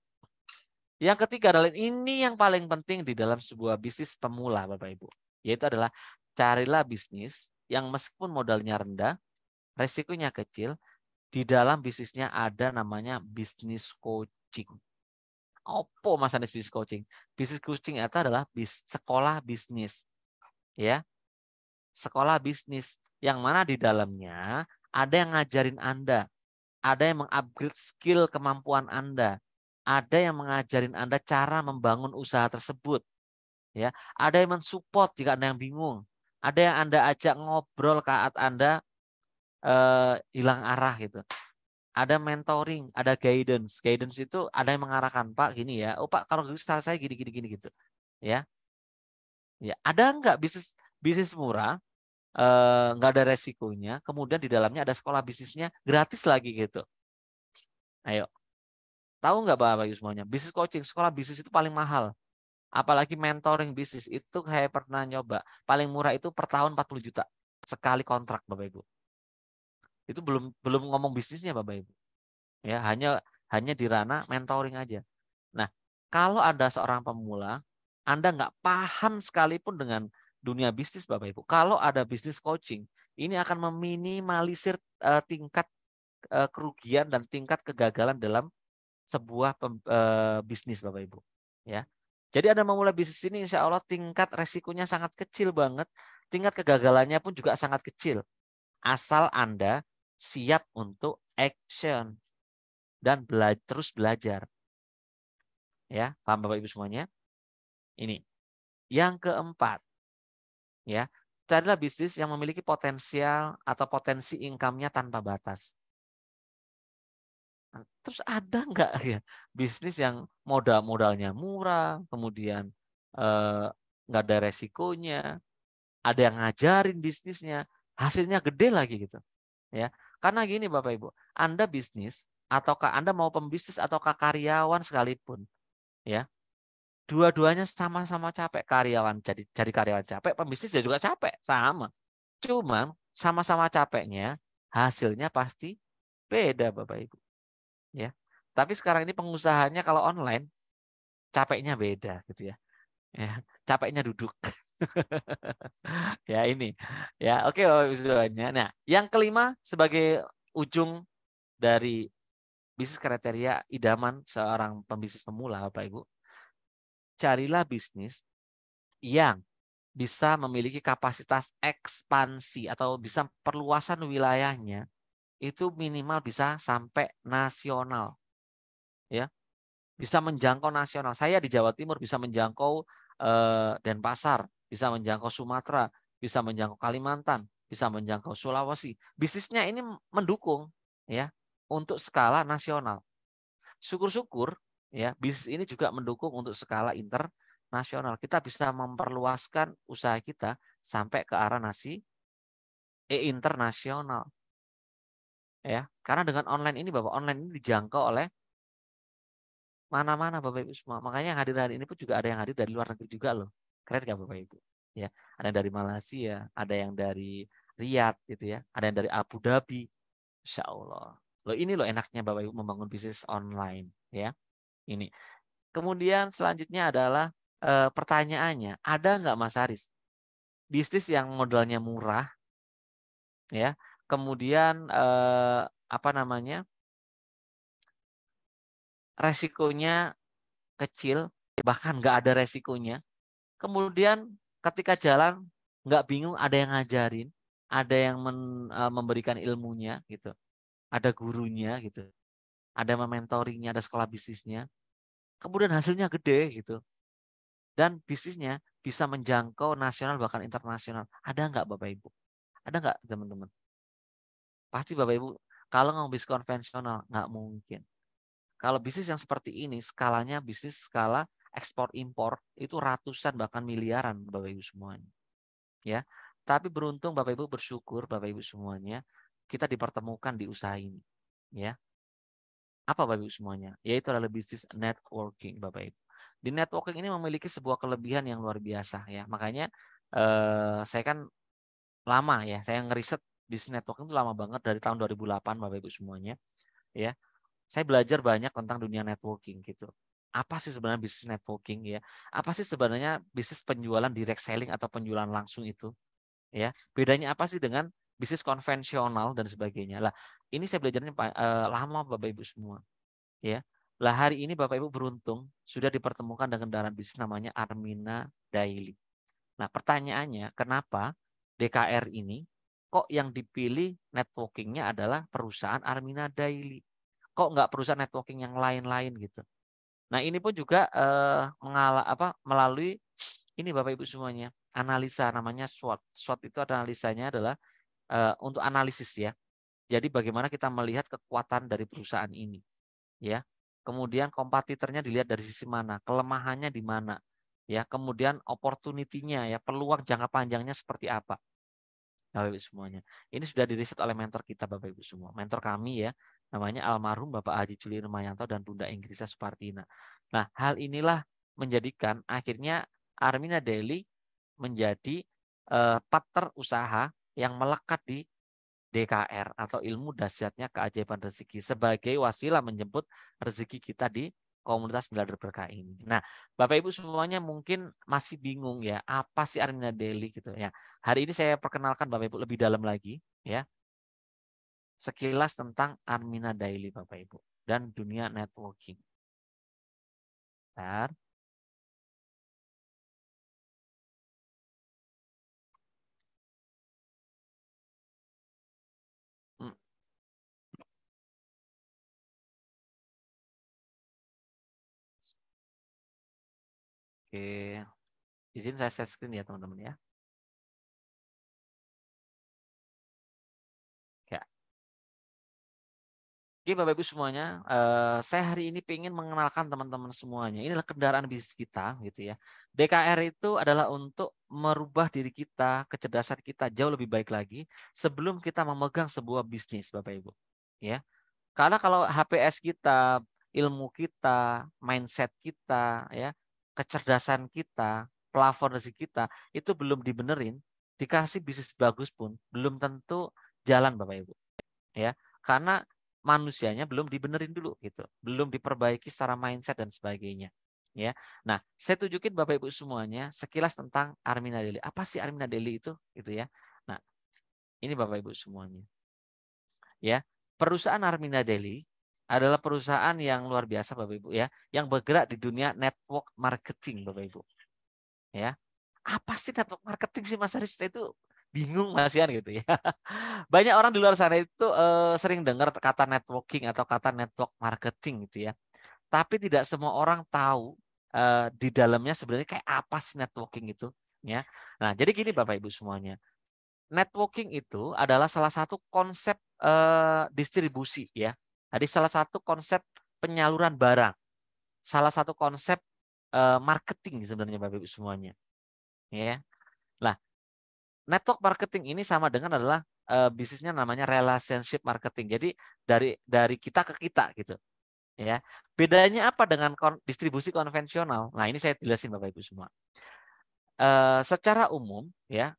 Yang ketiga adalah ini yang paling penting di dalam sebuah bisnis pemula Bapak Ibu, yaitu adalah carilah bisnis yang meskipun modalnya rendah, resikonya kecil, di dalam bisnisnya ada namanya bisnis coaching. Apa Mas Anies bisnis coaching? Bisnis coaching itu adalah bis, sekolah bisnis. Ya, sekolah bisnis yang mana di dalamnya ada yang ngajarin Anda, ada yang mengupgrade skill kemampuan Anda, ada yang mengajarin Anda cara membangun usaha tersebut. Ya, ada yang mensupport jika Anda yang bingung, ada yang Anda ajak ngobrol saat Anda eh, hilang arah gitu. Ada mentoring, ada guidance. Guidance itu ada yang mengarahkan, Pak, gini ya. Oh, Pak, kalau gitu saya gini gini gini gitu. Ya. Ya, ada nggak bisnis bisnis murah Eh, nggak ada resikonya, kemudian di dalamnya ada sekolah bisnisnya gratis lagi gitu. Ayo, tahu nggak bapak ibu semuanya? Bisnis coaching, sekolah bisnis itu paling mahal. Apalagi mentoring bisnis itu saya pernah nyoba. Paling murah itu per tahun 40 juta sekali kontrak bapak ibu. Itu belum belum ngomong bisnisnya bapak ibu. Ya hanya hanya di ranah mentoring aja. Nah kalau ada seorang pemula, anda nggak paham sekalipun dengan dunia bisnis Bapak Ibu. Kalau ada bisnis coaching, ini akan meminimalisir uh, tingkat uh, kerugian dan tingkat kegagalan dalam sebuah pem, uh, bisnis Bapak Ibu. Ya. Jadi Anda memulai bisnis ini insya Allah tingkat resikonya sangat kecil banget, tingkat kegagalannya pun juga sangat kecil. Asal Anda siap untuk action dan bela terus belajar. Ya, paham Bapak Ibu semuanya? Ini. Yang keempat, ya itu adalah bisnis yang memiliki potensial atau potensi income-nya tanpa batas. Nah, terus ada nggak ya bisnis yang modal modalnya murah, kemudian eh, nggak ada resikonya, ada yang ngajarin bisnisnya, hasilnya gede lagi gitu, ya. Karena gini Bapak Ibu, Anda bisnis ataukah Anda mau pembisnis ataukah karyawan sekalipun, ya dua-duanya sama-sama capek karyawan jadi jadi karyawan capek pembisnis juga capek sama cuman sama-sama capeknya hasilnya pasti beda bapak ibu ya tapi sekarang ini pengusahanya kalau online capeknya beda gitu ya ya capeknya duduk ya ini ya oke okay, nah yang kelima sebagai ujung dari bisnis kriteria idaman seorang pembisnis pemula bapak ibu carilah bisnis yang bisa memiliki kapasitas ekspansi atau bisa perluasan wilayahnya itu minimal bisa sampai nasional. Ya. Bisa menjangkau nasional. Saya di Jawa Timur bisa menjangkau eh, Denpasar, bisa menjangkau Sumatera, bisa menjangkau Kalimantan, bisa menjangkau Sulawesi. Bisnisnya ini mendukung ya untuk skala nasional. Syukur-syukur Ya, bisnis ini juga mendukung untuk skala internasional. Kita bisa memperluaskan usaha kita sampai ke arah nasi eh, internasional. Ya, karena dengan online ini Bapak online ini dijangkau oleh mana-mana Bapak Ibu semua. Makanya yang hadir hari ini pun juga ada yang hadir dari luar negeri juga loh. Keren gak Bapak Ibu? Ya, ada yang dari Malaysia, ada yang dari Riyadh gitu ya, ada yang dari Abu Dhabi. Insya Allah. Loh ini loh enaknya Bapak Ibu membangun bisnis online ya ini. Kemudian selanjutnya adalah e, pertanyaannya, ada nggak Mas Haris bisnis yang modalnya murah, ya, kemudian e, apa namanya resikonya kecil, bahkan nggak ada resikonya. Kemudian ketika jalan nggak bingung, ada yang ngajarin, ada yang men, e, memberikan ilmunya gitu, ada gurunya gitu, ada mementorinya, ada sekolah bisnisnya kemudian hasilnya gede gitu. Dan bisnisnya bisa menjangkau nasional bahkan internasional. Ada nggak Bapak Ibu? Ada nggak teman-teman? Pasti Bapak Ibu kalau ngomong bisnis konvensional nggak mungkin. Kalau bisnis yang seperti ini skalanya bisnis skala ekspor impor itu ratusan bahkan miliaran Bapak Ibu semuanya. Ya. Tapi beruntung Bapak Ibu bersyukur Bapak Ibu semuanya kita dipertemukan di usaha ini. Ya. Apa Bapak Ibu semuanya? Yaitu adalah bisnis networking Bapak Ibu. Di networking ini memiliki sebuah kelebihan yang luar biasa ya. Makanya eh, saya kan lama ya, saya ngeriset bisnis networking itu lama banget dari tahun 2008 Bapak Ibu semuanya. Ya. Saya belajar banyak tentang dunia networking gitu apa sih sebenarnya bisnis networking ya apa sih sebenarnya bisnis penjualan direct selling atau penjualan langsung itu ya bedanya apa sih dengan bisnis konvensional dan sebagainya lah ini saya belajarnya uh, lama Bapak Ibu semua. Ya. Lah hari ini Bapak Ibu beruntung sudah dipertemukan dengan kendaraan bisnis namanya Armina Daily. Nah, pertanyaannya kenapa DKR ini kok yang dipilih networkingnya adalah perusahaan Armina Daily? Kok nggak perusahaan networking yang lain-lain gitu? Nah, ini pun juga eh, mengala, apa, melalui ini Bapak Ibu semuanya, analisa namanya SWOT. SWOT itu analisanya adalah eh, untuk analisis ya. Jadi bagaimana kita melihat kekuatan dari perusahaan ini, ya. Kemudian kompetitornya dilihat dari sisi mana, kelemahannya di mana, ya. Kemudian opportunity-nya ya, peluang jangka panjangnya seperti apa. Bapak Ibu semuanya. Ini sudah diriset oleh mentor kita Bapak Ibu semua. Mentor kami ya, namanya almarhum Bapak Haji Juli Rumayanto dan Bunda Inggrisa Supartina. Nah, hal inilah menjadikan akhirnya Armina Deli menjadi eh, partner usaha yang melekat di DKR atau ilmu dahsyatnya keajaiban rezeki sebagai wasilah menjemput rezeki kita di komunitas belajar Berkah ini. Nah, Bapak Ibu semuanya mungkin masih bingung ya, apa sih Armina Daily gitu ya. Hari ini saya perkenalkan Bapak Ibu lebih dalam lagi ya. Sekilas tentang Armina Daily Bapak Ibu dan dunia networking. Bentar. Oke. Izin saya share screen ya, teman-teman ya. Ya. Oke, Bapak-Ibu semuanya, eh, saya hari ini ingin mengenalkan teman-teman semuanya. Inilah kendaraan bisnis kita, gitu ya. DKR itu adalah untuk merubah diri kita, kecerdasan kita jauh lebih baik lagi sebelum kita memegang sebuah bisnis, Bapak-Ibu. Ya. Karena kalau HPS kita, ilmu kita, mindset kita, ya, kecerdasan kita, plafon rezeki kita itu belum dibenerin, dikasih bisnis bagus pun belum tentu jalan Bapak Ibu. Ya, karena manusianya belum dibenerin dulu gitu, belum diperbaiki secara mindset dan sebagainya. Ya, nah saya tunjukin bapak ibu semuanya sekilas tentang Armina Deli. Apa sih Armina Deli itu? Gitu ya. Nah, ini bapak ibu semuanya. Ya, perusahaan Armina Deli adalah perusahaan yang luar biasa Bapak Ibu ya, yang bergerak di dunia network marketing Bapak Ibu. Ya. Apa sih network marketing sih Mas Haris? Itu bingung Mas Ian gitu ya. Banyak orang di luar sana itu eh, sering dengar kata networking atau kata network marketing gitu ya. Tapi tidak semua orang tahu eh, di dalamnya sebenarnya kayak apa sih networking itu ya. Nah, jadi gini Bapak Ibu semuanya. Networking itu adalah salah satu konsep eh, distribusi ya jadi salah satu konsep penyaluran barang, salah satu konsep eh, marketing sebenarnya Bapak Ibu semuanya. Ya. Nah, network marketing ini sama dengan adalah eh, bisnisnya namanya relationship marketing. Jadi dari dari kita ke kita gitu. Ya. Bedanya apa dengan distribusi konvensional? Nah, ini saya jelasin Bapak Ibu semua. Eh, secara umum ya,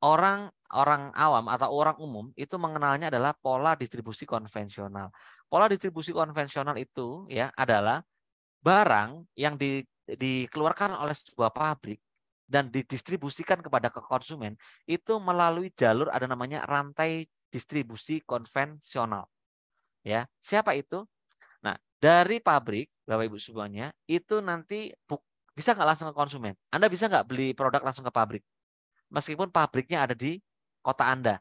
orang orang awam atau orang umum itu mengenalnya adalah pola distribusi konvensional. Pola distribusi konvensional itu ya adalah barang yang di, dikeluarkan oleh sebuah pabrik dan didistribusikan kepada ke konsumen itu melalui jalur ada namanya rantai distribusi konvensional. Ya, siapa itu? Nah, dari pabrik Bapak Ibu semuanya itu nanti bisa nggak langsung ke konsumen? Anda bisa nggak beli produk langsung ke pabrik? Meskipun pabriknya ada di kota Anda.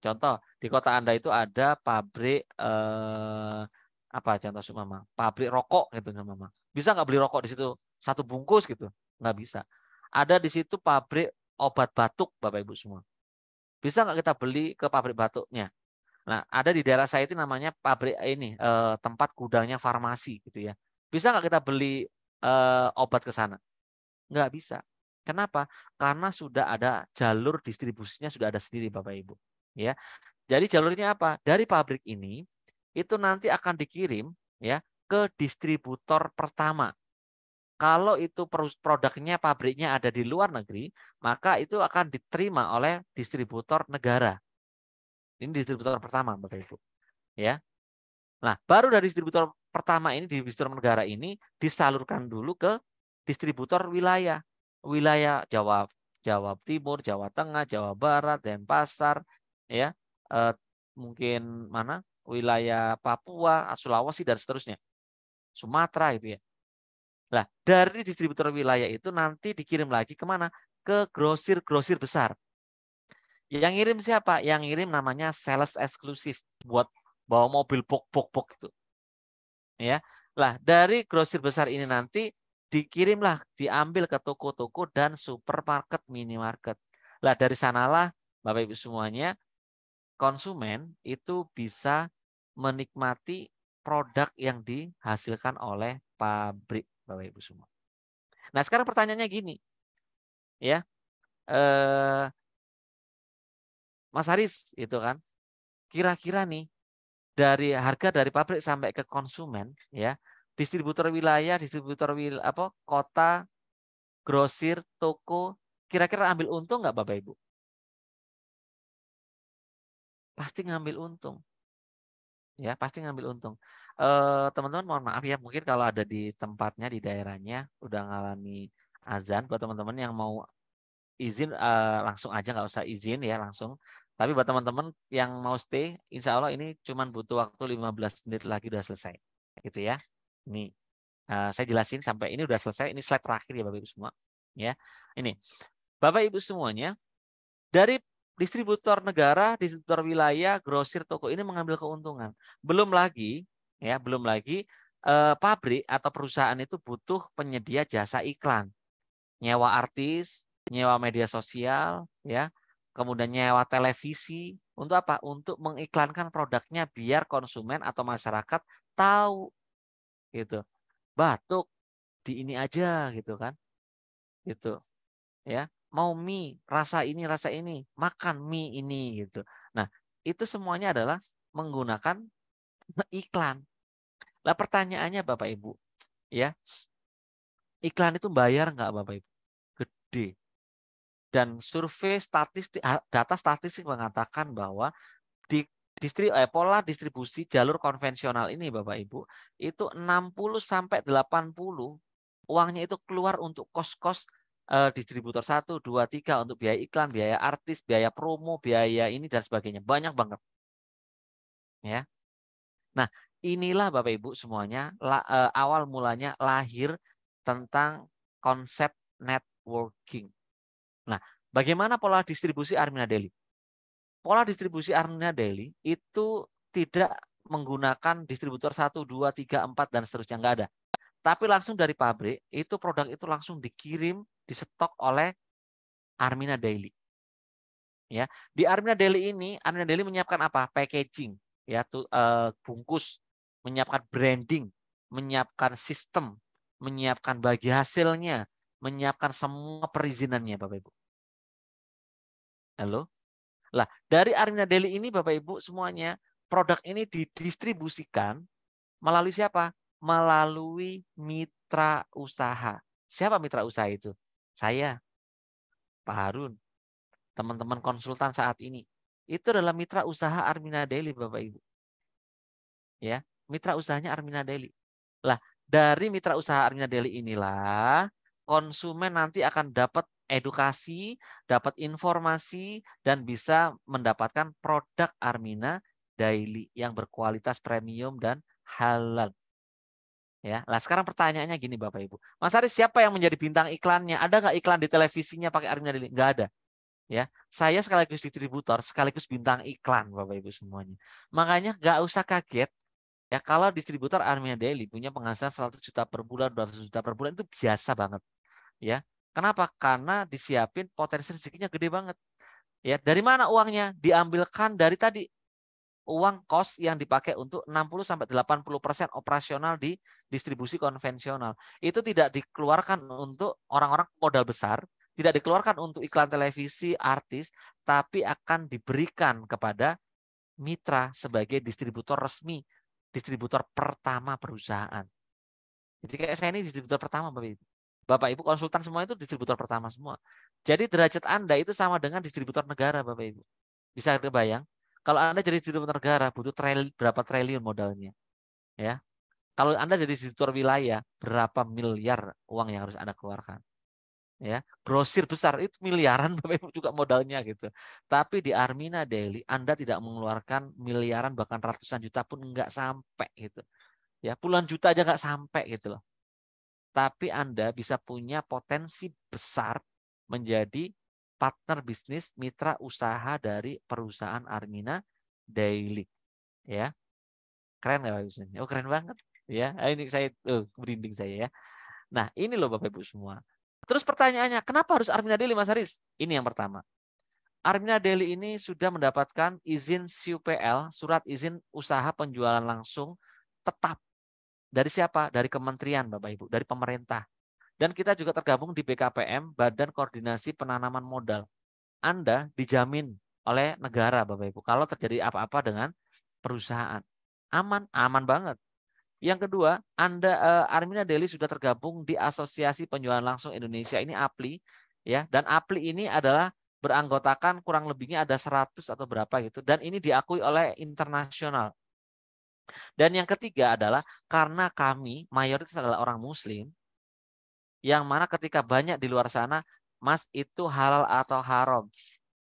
Contoh, di kota Anda itu ada pabrik eh, apa contoh sumama pabrik rokok gitu sumama bisa nggak beli rokok di situ satu bungkus gitu nggak bisa ada di situ pabrik obat batuk bapak ibu semua bisa nggak kita beli ke pabrik batuknya nah ada di daerah saya itu namanya pabrik ini eh, tempat gudangnya farmasi gitu ya bisa nggak kita beli eh, obat ke sana nggak bisa Kenapa? Karena sudah ada jalur distribusinya sudah ada sendiri Bapak Ibu. Ya. Jadi jalurnya apa? Dari pabrik ini itu nanti akan dikirim ya ke distributor pertama. Kalau itu produknya pabriknya ada di luar negeri, maka itu akan diterima oleh distributor negara. Ini distributor pertama Bapak Ibu. Ya. Nah, baru dari distributor pertama ini di distributor negara ini disalurkan dulu ke distributor wilayah wilayah Jawa Jawa Timur, Jawa Tengah, Jawa Barat, Denpasar, ya eh, mungkin mana wilayah Papua, Sulawesi dan seterusnya, Sumatera itu ya. Nah dari distributor wilayah itu nanti dikirim lagi kemana? Ke grosir-grosir besar. Yang ngirim siapa? Yang ngirim namanya sales eksklusif buat bawa mobil pok pok pok itu. Ya, lah dari grosir besar ini nanti dikirimlah, diambil ke toko-toko dan supermarket, minimarket. Lah dari sanalah Bapak Ibu semuanya konsumen itu bisa menikmati produk yang dihasilkan oleh pabrik Bapak Ibu semua. Nah, sekarang pertanyaannya gini. Ya. Eh Mas Haris itu kan kira-kira nih dari harga dari pabrik sampai ke konsumen ya distributor wilayah, distributor wil apa kota, grosir, toko, kira-kira ambil untung nggak Bapak Ibu? Pasti ngambil untung. Ya, pasti ngambil untung. Eh, teman-teman mohon maaf ya, mungkin kalau ada di tempatnya, di daerahnya, udah ngalami azan, buat teman-teman yang mau izin eh, langsung aja, nggak usah izin ya, langsung. Tapi buat teman-teman yang mau stay, insya Allah ini cuma butuh waktu 15 menit lagi udah selesai. Gitu ya. Nih, eh, uh, saya jelasin sampai ini udah selesai. Ini slide terakhir ya Bapak Ibu semua. Ya, ini Bapak Ibu semuanya dari distributor negara, distributor wilayah, grosir toko ini mengambil keuntungan. Belum lagi ya, belum lagi uh, pabrik atau perusahaan itu butuh penyedia jasa iklan. Nyewa artis, nyewa media sosial ya, kemudian nyewa televisi untuk apa? Untuk mengiklankan produknya biar konsumen atau masyarakat tahu gitu batuk di ini aja gitu kan gitu ya mau mie rasa ini rasa ini makan mie ini gitu nah itu semuanya adalah menggunakan iklan lah pertanyaannya bapak ibu ya iklan itu bayar nggak bapak ibu gede dan survei statistik data statistik mengatakan bahwa distri eh, pola distribusi jalur konvensional ini Bapak Ibu itu 60 sampai 80 uangnya itu keluar untuk kos-kos eh, distributor 1 2 3 untuk biaya iklan, biaya artis, biaya promo, biaya ini dan sebagainya. Banyak banget. Ya. Nah, inilah Bapak Ibu semuanya la, eh, awal mulanya lahir tentang konsep networking. Nah, bagaimana pola distribusi Armina Deli? pola distribusi Arduino Daily itu tidak menggunakan distributor 1, 2, 3, 4, dan seterusnya. Nggak ada. Tapi langsung dari pabrik, itu produk itu langsung dikirim, disetok oleh Armina Daily. Ya, di Armina Daily ini, Armina Daily menyiapkan apa? Packaging, ya, tuh, eh, uh, bungkus, menyiapkan branding, menyiapkan sistem, menyiapkan bagi hasilnya, menyiapkan semua perizinannya, Bapak Ibu. Halo? Lah, dari Armina Deli ini Bapak Ibu semuanya, produk ini didistribusikan melalui siapa? Melalui mitra usaha. Siapa mitra usaha itu? Saya, Pak Harun, teman-teman konsultan saat ini. Itu adalah mitra usaha Armina Deli, Bapak Ibu. Ya, mitra usahanya Armina Deli. Lah, dari mitra usaha Armina Deli inilah konsumen nanti akan dapat edukasi, dapat informasi, dan bisa mendapatkan produk Armina Daily yang berkualitas premium dan halal. Ya, lah sekarang pertanyaannya gini Bapak Ibu, Mas Aris siapa yang menjadi bintang iklannya? Ada nggak iklan di televisinya pakai Armina Daily? Nggak ada. Ya, saya sekaligus distributor, sekaligus bintang iklan Bapak Ibu semuanya. Makanya nggak usah kaget ya kalau distributor Armina Daily punya penghasilan 100 juta per bulan, 200 juta per bulan itu biasa banget. Ya, Kenapa? Karena disiapin potensi rezekinya gede banget. Ya, dari mana uangnya? Diambilkan dari tadi uang kos yang dipakai untuk 60 sampai 80% operasional di distribusi konvensional. Itu tidak dikeluarkan untuk orang-orang modal besar, tidak dikeluarkan untuk iklan televisi, artis, tapi akan diberikan kepada mitra sebagai distributor resmi, distributor pertama perusahaan. Jadi kayak saya ini distributor pertama Bapak Ibu. Bapak Ibu konsultan semua itu distributor pertama semua. Jadi derajat Anda itu sama dengan distributor negara Bapak Ibu. Bisa kebayang? Kalau Anda jadi distributor negara butuh tril, berapa triliun modalnya? Ya. Kalau Anda jadi distributor wilayah, berapa miliar uang yang harus Anda keluarkan? Ya, grosir besar itu miliaran Bapak Ibu juga modalnya gitu. Tapi di Armina Daily Anda tidak mengeluarkan miliaran bahkan ratusan juta pun enggak sampai gitu. Ya, puluhan juta aja enggak sampai gitu loh tapi Anda bisa punya potensi besar menjadi partner bisnis mitra usaha dari perusahaan Armina Daily. Ya. Keren ya Pak Oh, keren banget. Ya, ini saya oh, merinding saya ya. Nah, ini loh Bapak Ibu semua. Terus pertanyaannya, kenapa harus Armina Daily Mas Haris? Ini yang pertama. Armina Daily ini sudah mendapatkan izin CUPL, surat izin usaha penjualan langsung tetap dari siapa? Dari kementerian, Bapak Ibu, dari pemerintah. Dan kita juga tergabung di BKPM, Badan Koordinasi Penanaman Modal. Anda dijamin oleh negara, Bapak Ibu, kalau terjadi apa-apa dengan perusahaan. Aman, aman banget. Yang kedua, Anda eh, Armina Deli sudah tergabung di Asosiasi Penjualan Langsung Indonesia ini APLI ya. Dan APLI ini adalah beranggotakan kurang lebihnya ada 100 atau berapa gitu dan ini diakui oleh internasional dan yang ketiga adalah karena kami mayoritas adalah orang muslim yang mana ketika banyak di luar sana mas itu halal atau haram.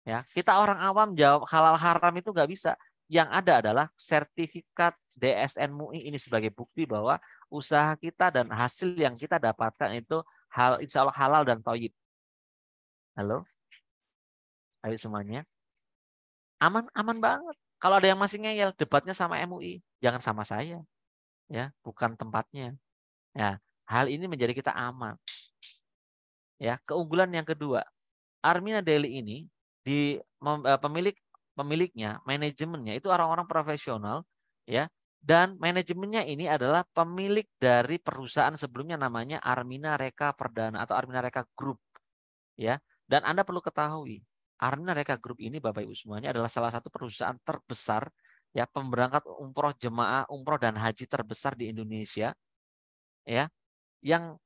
Ya, kita orang awam jawab halal haram itu nggak bisa. Yang ada adalah sertifikat DSN MUI ini sebagai bukti bahwa usaha kita dan hasil yang kita dapatkan itu hal insya Allah halal dan toyib. Halo, ayo semuanya. Aman, aman banget. Kalau ada yang masih ngeyel, debatnya sama MUI, jangan sama saya. Ya, bukan tempatnya. Ya, hal ini menjadi kita aman. Ya, keunggulan yang kedua, Armina Daily ini di eh, pemilik pemiliknya, manajemennya itu orang-orang profesional ya. Dan manajemennya ini adalah pemilik dari perusahaan sebelumnya namanya Armina Reka Perdana atau Armina Reka Group. Ya. Dan Anda perlu ketahui, Arna Reka Group ini Bapak Ibu semuanya adalah salah satu perusahaan terbesar ya pemberangkat umroh jemaah umroh dan haji terbesar di Indonesia ya yang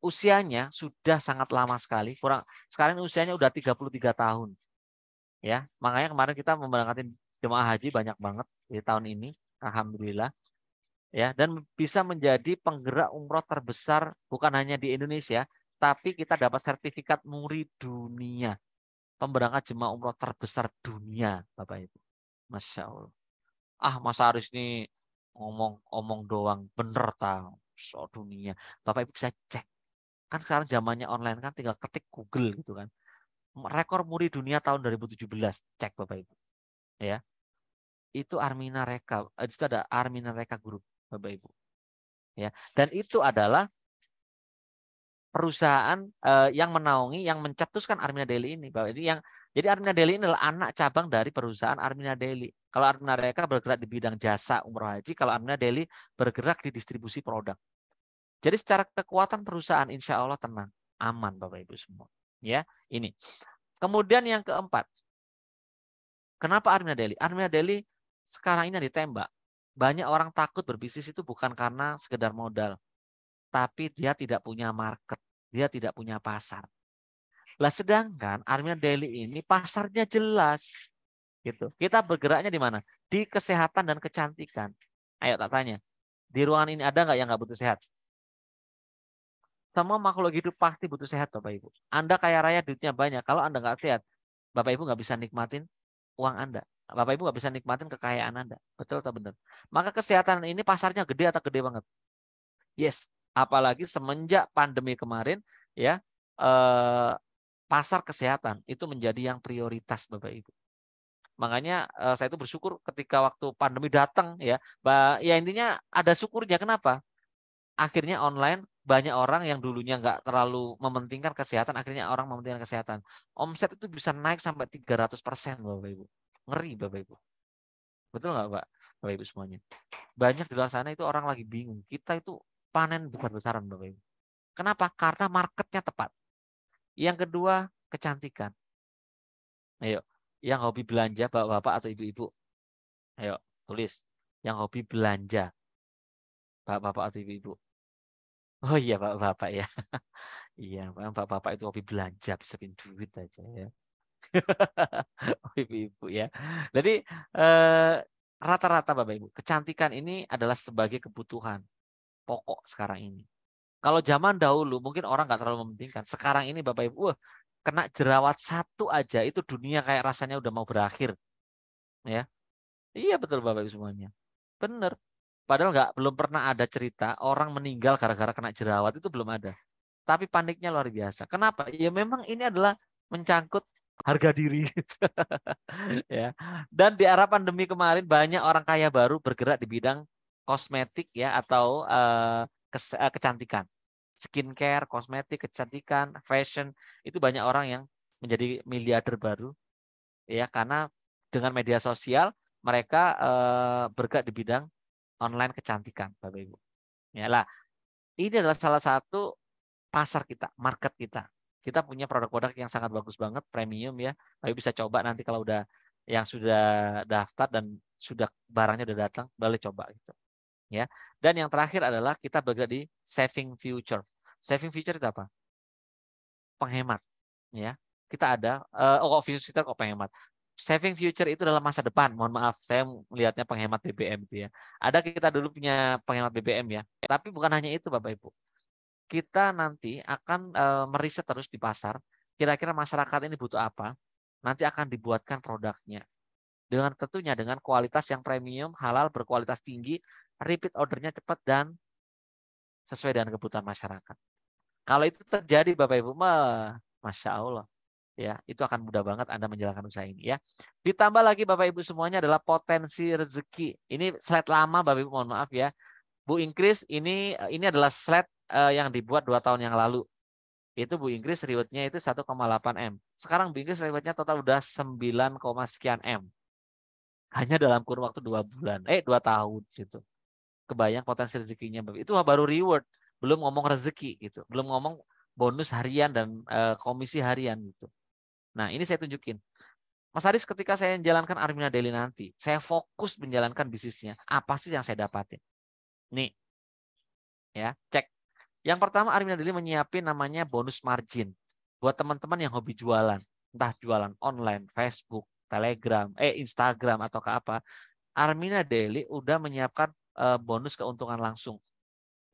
usianya sudah sangat lama sekali kurang sekarang usianya udah 33 tahun ya makanya kemarin kita memberangkatin jemaah haji banyak banget di tahun ini alhamdulillah ya dan bisa menjadi penggerak umroh terbesar bukan hanya di Indonesia tapi kita dapat sertifikat muri dunia pemberangkat jemaah umroh terbesar dunia, Bapak Ibu. Masya Allah. Ah, Mas Aris ini ngomong-ngomong doang, bener tau. so dunia. Bapak Ibu bisa cek. Kan sekarang zamannya online kan tinggal ketik Google gitu kan. Rekor muri dunia tahun 2017, cek Bapak Ibu. Ya. Itu Armina Reka, eh, itu ada Armina Reka Group, Bapak Ibu. Ya, dan itu adalah perusahaan uh, yang menaungi, yang mencetuskan Armina Daily ini. Bahwa ini yang jadi Armina Daily ini adalah anak cabang dari perusahaan Armina Daily. Kalau Armina mereka bergerak di bidang jasa umroh haji, kalau Armina Daily bergerak di distribusi produk. Jadi secara kekuatan perusahaan insya Allah tenang, aman Bapak Ibu semua. Ya, ini. Kemudian yang keempat, kenapa Armina Daily? Armina Daily sekarang ini ditembak. Banyak orang takut berbisnis itu bukan karena sekedar modal, tapi dia tidak punya market, dia tidak punya pasar. Lah sedangkan Armenia Daily ini pasarnya jelas. Gitu. Kita bergeraknya di mana? Di kesehatan dan kecantikan. Ayo tak tanya. Di ruangan ini ada nggak yang nggak butuh sehat? Semua makhluk hidup pasti butuh sehat, Bapak Ibu. Anda kaya raya duitnya banyak. Kalau Anda nggak sehat, Bapak Ibu nggak bisa nikmatin uang Anda. Bapak Ibu nggak bisa nikmatin kekayaan Anda. Betul atau benar? Maka kesehatan ini pasarnya gede atau gede banget? Yes, apalagi semenjak pandemi kemarin ya eh, pasar kesehatan itu menjadi yang prioritas Bapak Ibu. Makanya eh, saya itu bersyukur ketika waktu pandemi datang ya, Bah, ya intinya ada syukurnya kenapa? Akhirnya online banyak orang yang dulunya nggak terlalu mementingkan kesehatan, akhirnya orang mementingkan kesehatan. Omset itu bisa naik sampai 300 persen, Bapak Ibu. Ngeri, Bapak Ibu. Betul nggak, Pak? Bapak Ibu semuanya. Banyak di luar sana itu orang lagi bingung. Kita itu panen bukan besaran Bapak Ibu. Kenapa? Karena marketnya tepat. Yang kedua, kecantikan. Ayo, yang hobi belanja Bapak-bapak atau Ibu-ibu. Ayo, tulis. Yang hobi belanja. Bapak-bapak atau Ibu-ibu. Oh iya Bapak-bapak ya. iya, Bapak-bapak itu hobi belanja, bisa pin duit aja ya. oh, ibu-ibu ya. Jadi eh, rata-rata Bapak Ibu, kecantikan ini adalah sebagai kebutuhan pokok sekarang ini. Kalau zaman dahulu mungkin orang nggak terlalu mementingkan. Sekarang ini Bapak Ibu, wah, kena jerawat satu aja itu dunia kayak rasanya udah mau berakhir. Ya. Iya betul Bapak Ibu semuanya. Benar. Padahal nggak belum pernah ada cerita orang meninggal gara-gara kena jerawat itu belum ada. Tapi paniknya luar biasa. Kenapa? Ya memang ini adalah mencangkut harga diri. ya. Dan di era pandemi kemarin banyak orang kaya baru bergerak di bidang kosmetik ya atau uh, kecantikan. Skincare, kosmetik, kecantikan, fashion itu banyak orang yang menjadi miliarder baru ya karena dengan media sosial mereka uh, bergerak di bidang online kecantikan Bapak Ibu. Ya lah, ini adalah salah satu pasar kita, market kita. Kita punya produk-produk yang sangat bagus banget, premium ya. tapi bisa coba nanti kalau udah yang sudah daftar dan sudah barangnya udah datang, boleh coba gitu ya. Dan yang terakhir adalah kita bergerak di saving future. Saving future itu apa? Penghemat, ya. Kita ada uh, oh future kok penghemat. Saving future itu dalam masa depan. Mohon maaf, saya melihatnya penghemat BBM itu ya. Ada kita dulu punya penghemat BBM ya. Tapi bukan hanya itu Bapak Ibu. Kita nanti akan uh, meriset terus di pasar kira-kira masyarakat ini butuh apa, nanti akan dibuatkan produknya. Dengan tentunya dengan kualitas yang premium, halal, berkualitas tinggi, repeat ordernya cepat dan sesuai dengan kebutuhan masyarakat. Kalau itu terjadi Bapak Ibu, mah, masya Allah, ya itu akan mudah banget Anda menjalankan usaha ini ya. Ditambah lagi Bapak Ibu semuanya adalah potensi rezeki. Ini slide lama Bapak Ibu mohon maaf ya. Bu Inggris ini eh, ini adalah slide eh, yang dibuat dua tahun yang lalu. Itu Bu Inggris rewardnya itu 1,8 M. Sekarang Bu Inggris rewardnya total udah 9, sekian M. Hanya dalam kurun waktu dua bulan, eh dua tahun gitu kebayang potensi rezekinya itu baru reward belum ngomong rezeki gitu belum ngomong bonus harian dan e, komisi harian gitu nah ini saya tunjukin Mas Aris ketika saya menjalankan Armina Daily nanti saya fokus menjalankan bisnisnya apa sih yang saya dapatin nih ya cek yang pertama Armina Daily menyiapin namanya bonus margin buat teman-teman yang hobi jualan entah jualan online Facebook Telegram eh Instagram atau ke apa Armina Daily udah menyiapkan Eh, bonus keuntungan langsung.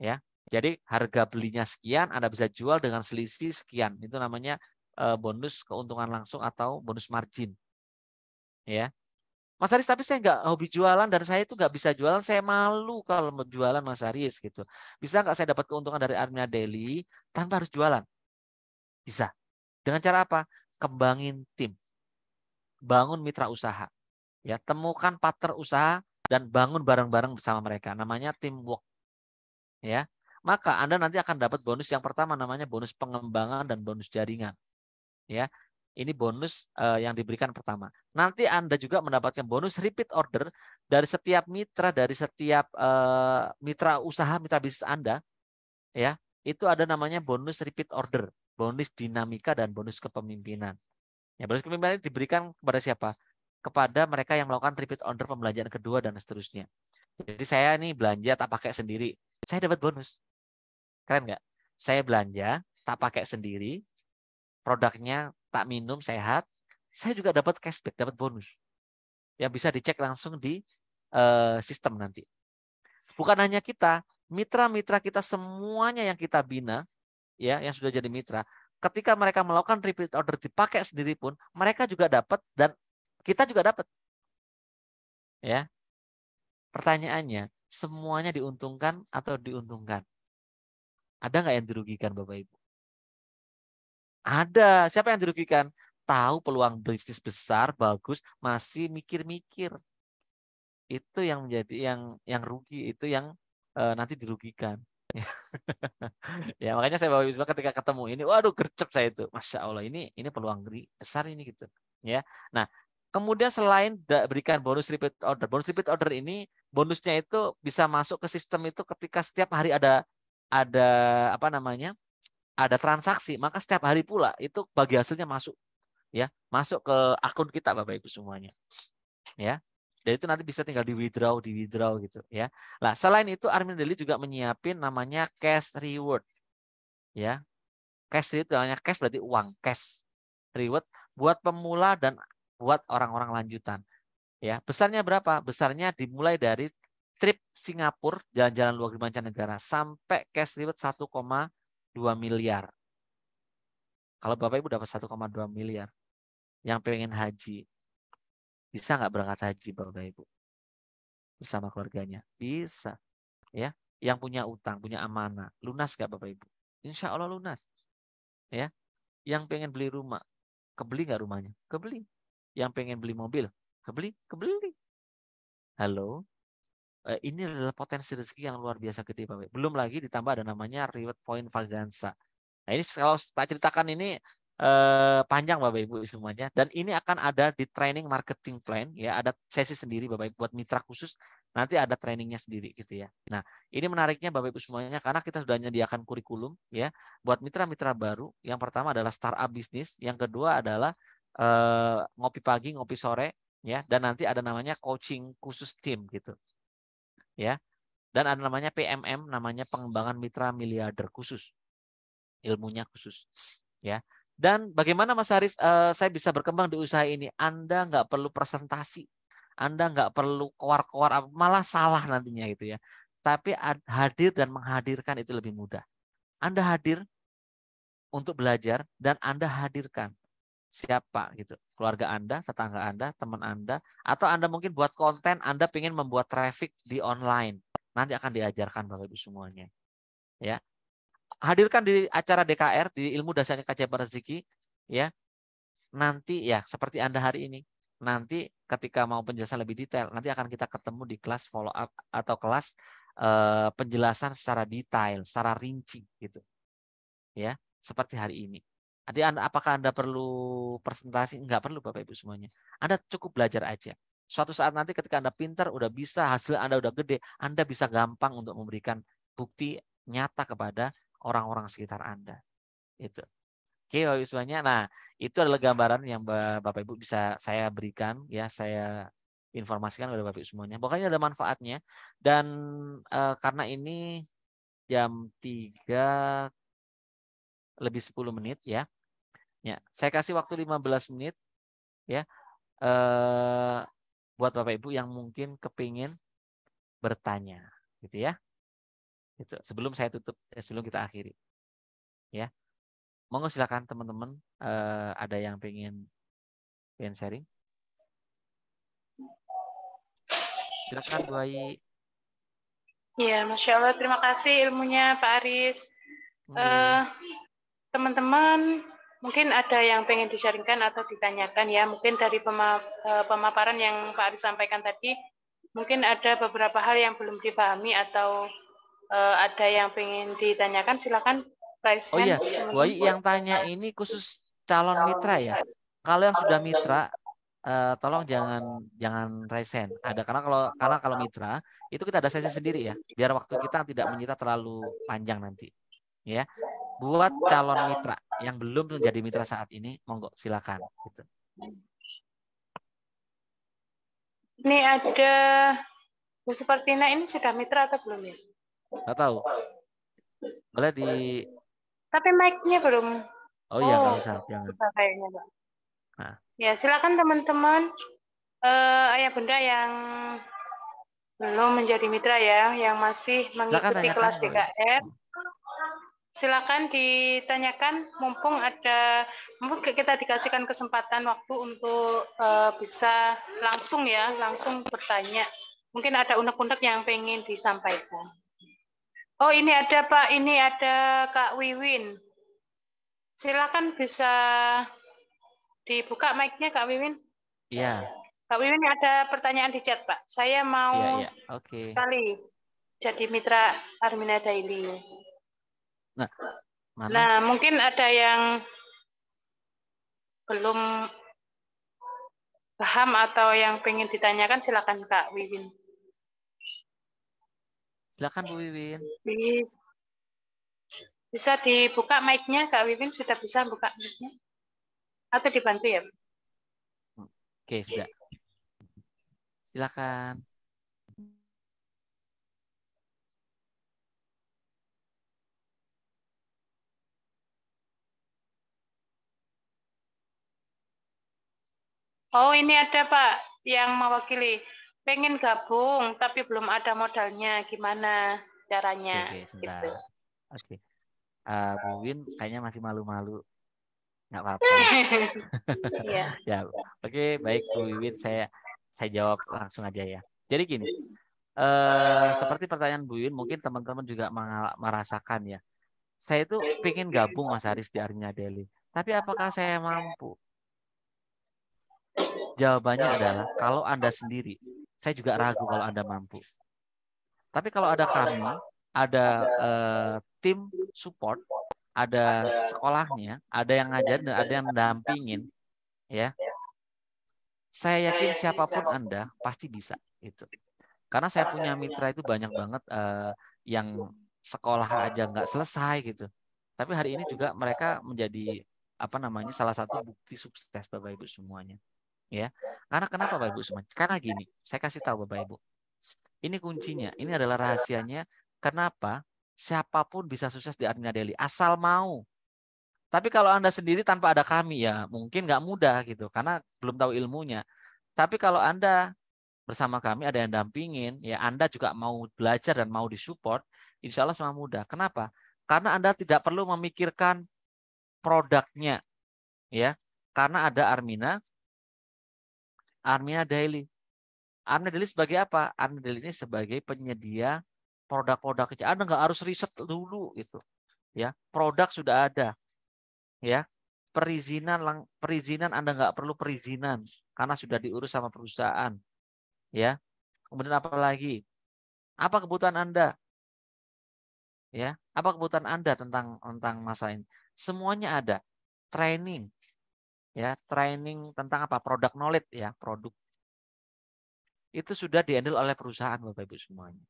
Ya. Jadi harga belinya sekian, Anda bisa jual dengan selisih sekian. Itu namanya eh, bonus keuntungan langsung atau bonus margin. Ya. Mas Aris tapi saya nggak hobi jualan dan saya itu nggak bisa jualan. Saya malu kalau mau jualan Mas Aris gitu. Bisa nggak saya dapat keuntungan dari Armia Daily tanpa harus jualan? Bisa. Dengan cara apa? Kembangin tim. Bangun mitra usaha. Ya, temukan partner usaha dan bangun bareng-bareng bersama mereka. Namanya teamwork. Ya. Maka Anda nanti akan dapat bonus yang pertama namanya bonus pengembangan dan bonus jaringan. Ya. Ini bonus uh, yang diberikan pertama. Nanti Anda juga mendapatkan bonus repeat order dari setiap mitra, dari setiap uh, mitra usaha, mitra bisnis Anda. Ya, itu ada namanya bonus repeat order, bonus dinamika dan bonus kepemimpinan. Ya, bonus kepemimpinan ini diberikan kepada siapa? kepada mereka yang melakukan repeat order pembelanjaan kedua dan seterusnya. Jadi saya ini belanja tak pakai sendiri, saya dapat bonus. Keren nggak? Saya belanja tak pakai sendiri, produknya tak minum sehat, saya juga dapat cashback, dapat bonus. Yang bisa dicek langsung di uh, sistem nanti. Bukan hanya kita, mitra-mitra kita semuanya yang kita bina, ya, yang sudah jadi mitra, ketika mereka melakukan repeat order dipakai sendiri pun mereka juga dapat dan kita juga dapat. Ya. Pertanyaannya, semuanya diuntungkan atau diuntungkan? Ada nggak yang dirugikan Bapak Ibu? Ada. Siapa yang dirugikan? Tahu peluang bisnis besar, bagus, masih mikir-mikir. Itu yang menjadi yang yang rugi, itu yang e, nanti dirugikan. ya makanya saya bawa ibu ketika ketemu ini, waduh gercep saya itu, masya Allah ini ini peluang besar ini gitu. Ya, nah Kemudian selain berikan bonus repeat order, bonus repeat order ini bonusnya itu bisa masuk ke sistem itu ketika setiap hari ada ada apa namanya? ada transaksi, maka setiap hari pula itu bagi hasilnya masuk ya, masuk ke akun kita Bapak Ibu semuanya. Ya. Jadi itu nanti bisa tinggal di withdraw, di withdraw gitu ya. Nah, selain itu Armin Deli juga menyiapin namanya cash reward. Ya. Cash itu namanya cash berarti uang, cash reward buat pemula dan buat orang-orang lanjutan. Ya, besarnya berapa? Besarnya dimulai dari trip Singapura jalan-jalan luar negeri mancanegara sampai cash reward 1,2 miliar. Kalau Bapak Ibu dapat 1,2 miliar yang pengen haji, bisa nggak berangkat haji Bapak Ibu? Bersama keluarganya. Bisa. Ya, yang punya utang, punya amanah, lunas nggak Bapak Ibu? Insya Allah lunas. Ya, yang pengen beli rumah, kebeli nggak rumahnya? Kebeli yang pengen beli mobil, kebeli, kebeli. Halo. Eh, ini adalah potensi rezeki yang luar biasa gede, Pak. Belum lagi ditambah ada namanya reward point vaganza. Nah, ini kalau tak ceritakan ini eh, panjang Bapak Ibu semuanya dan ini akan ada di training marketing plan ya, ada sesi sendiri Bapak Ibu buat mitra khusus nanti ada trainingnya sendiri gitu ya. Nah, ini menariknya Bapak Ibu semuanya karena kita sudah menyediakan kurikulum ya buat mitra-mitra baru. Yang pertama adalah startup bisnis, yang kedua adalah Eh, ngopi pagi, ngopi sore, ya. Dan nanti ada namanya coaching khusus tim gitu, ya. Dan ada namanya PMM, namanya pengembangan mitra miliarder khusus, ilmunya khusus, ya. Dan bagaimana Mas Haris, uh, saya bisa berkembang di usaha ini? Anda nggak perlu presentasi, Anda nggak perlu keluar-keluar, malah salah nantinya gitu ya. Tapi hadir dan menghadirkan itu lebih mudah. Anda hadir untuk belajar dan Anda hadirkan siapa gitu keluarga anda tetangga anda teman anda atau anda mungkin buat konten anda ingin membuat traffic di online nanti akan diajarkan bapak ibu semuanya ya hadirkan di acara DKR di ilmu dasarnya kaca rezeki ya nanti ya seperti anda hari ini nanti ketika mau penjelasan lebih detail nanti akan kita ketemu di kelas follow up atau kelas eh, penjelasan secara detail secara rinci gitu ya seperti hari ini anda, apakah Anda perlu presentasi? Enggak perlu Bapak Ibu semuanya. Anda cukup belajar aja. Suatu saat nanti ketika Anda pintar, udah bisa, hasil Anda udah gede, Anda bisa gampang untuk memberikan bukti nyata kepada orang-orang sekitar Anda. Itu. Oke, Bapak Ibu semuanya. Nah, itu adalah gambaran yang Bapak Ibu bisa saya berikan ya, saya informasikan kepada Bapak Ibu semuanya. Pokoknya ada manfaatnya dan e, karena ini jam 3 lebih 10 menit ya. Ya, saya kasih waktu 15 menit ya. Eh, buat Bapak Ibu yang mungkin kepingin bertanya, gitu ya. Itu sebelum saya tutup, ya, sebelum kita akhiri. Ya. Monggo silakan teman-teman eh, ada yang pengen pengen sharing. Silakan Bu Ayi. Ya, Masya Allah. Terima kasih ilmunya Pak Aris. Iya. Eh, teman-teman, hmm. teman -teman, Mungkin ada yang pengen disaringkan atau ditanyakan ya, mungkin dari e, pemaparan yang Pak Ari sampaikan tadi, mungkin ada beberapa hal yang belum dipahami atau uh, ada yang pengen ditanyakan, silakan. Oh iya, kan? Woi yang tanya ini khusus calon mitra ya. Kalau yang sudah mitra, uh, tolong jangan jangan resen. Ada karena kalau karena kalau mitra itu kita ada sesi sendiri ya, biar waktu kita tidak menyita terlalu panjang nanti. Ya, buat calon mitra yang belum menjadi mitra saat ini, monggo silakan. Gitu. Ini ada Bu Supartina ini sudah mitra atau belum ya? Nggak tahu. Boleh di. Tapi mic-nya belum. Oh iya, nggak oh, usah. Jangan. Kayaknya, Nah. Ya silakan teman-teman uh, ayah bunda yang belum menjadi mitra ya, yang masih mengikuti silakan, kelas DKR. Silakan ditanyakan, mumpung ada, mumpung kita dikasihkan kesempatan waktu untuk uh, bisa langsung ya, langsung bertanya. Mungkin ada unek-unek yang pengen disampaikan. Oh ini ada Pak, ini ada Kak Wiwin. Silakan bisa dibuka mic-nya Kak Wiwin. Iya. Kak Wiwin ada pertanyaan di chat Pak. Saya mau ya, ya. Okay. sekali jadi mitra Armina Daily. Nah, mana? nah mungkin ada yang belum paham atau yang ingin ditanyakan silakan Kak Wiwin. Silakan Bu Wiwin. Bisa dibuka mic-nya Kak Wiwin sudah bisa buka mic-nya. Atau dibantu ya. Oke, sudah. Silakan. Oh, ini ada Pak yang mewakili. Pengen gabung tapi belum ada modalnya. Gimana caranya? Oke, okay, gitu. Oke. Okay. Uh, eh, mungkin kayaknya masih malu-malu nggak apa-apa. Iya. ya, oke baik Bu Wiwin saya saya jawab langsung aja ya. Jadi gini, eh, seperti pertanyaan Bu Wiwin mungkin teman-teman juga merasakan ya. Saya itu pengen gabung Mas Aris di Arya Deli, tapi apakah saya mampu? Jawabannya adalah kalau Anda sendiri, saya juga ragu kalau Anda mampu. Tapi kalau ada kami, ada uh, tim support, ada sekolahnya, ada yang ngajar ada yang mendampingin, ya. ya. Saya yakin siapapun Anda pasti bisa itu. Karena saya punya mitra itu banyak banget uh, yang sekolah aja nggak selesai gitu. Tapi hari ini juga mereka menjadi apa namanya salah satu bukti sukses Bapak Ibu semuanya ya karena kenapa bapak ibu semua karena gini saya kasih tahu bapak ibu ini kuncinya ini adalah rahasianya kenapa siapapun bisa sukses di Armina Deli asal mau tapi kalau anda sendiri tanpa ada kami ya mungkin nggak mudah gitu karena belum tahu ilmunya tapi kalau anda bersama kami ada yang dampingin ya anda juga mau belajar dan mau disupport insya Allah semua mudah kenapa karena anda tidak perlu memikirkan produknya ya karena ada Armina Armia Daily. Armina Daily sebagai apa? Armina Daily ini sebagai penyedia produk-produk kerja. Anda nggak harus riset dulu gitu. Ya, produk sudah ada. Ya, perizinan perizinan Anda nggak perlu perizinan karena sudah diurus sama perusahaan. Ya. Kemudian apa lagi? Apa kebutuhan Anda? Ya, apa kebutuhan Anda tentang tentang masalah ini? Semuanya ada. Training, ya training tentang apa produk knowledge ya produk itu sudah dihandle oleh perusahaan bapak ibu semuanya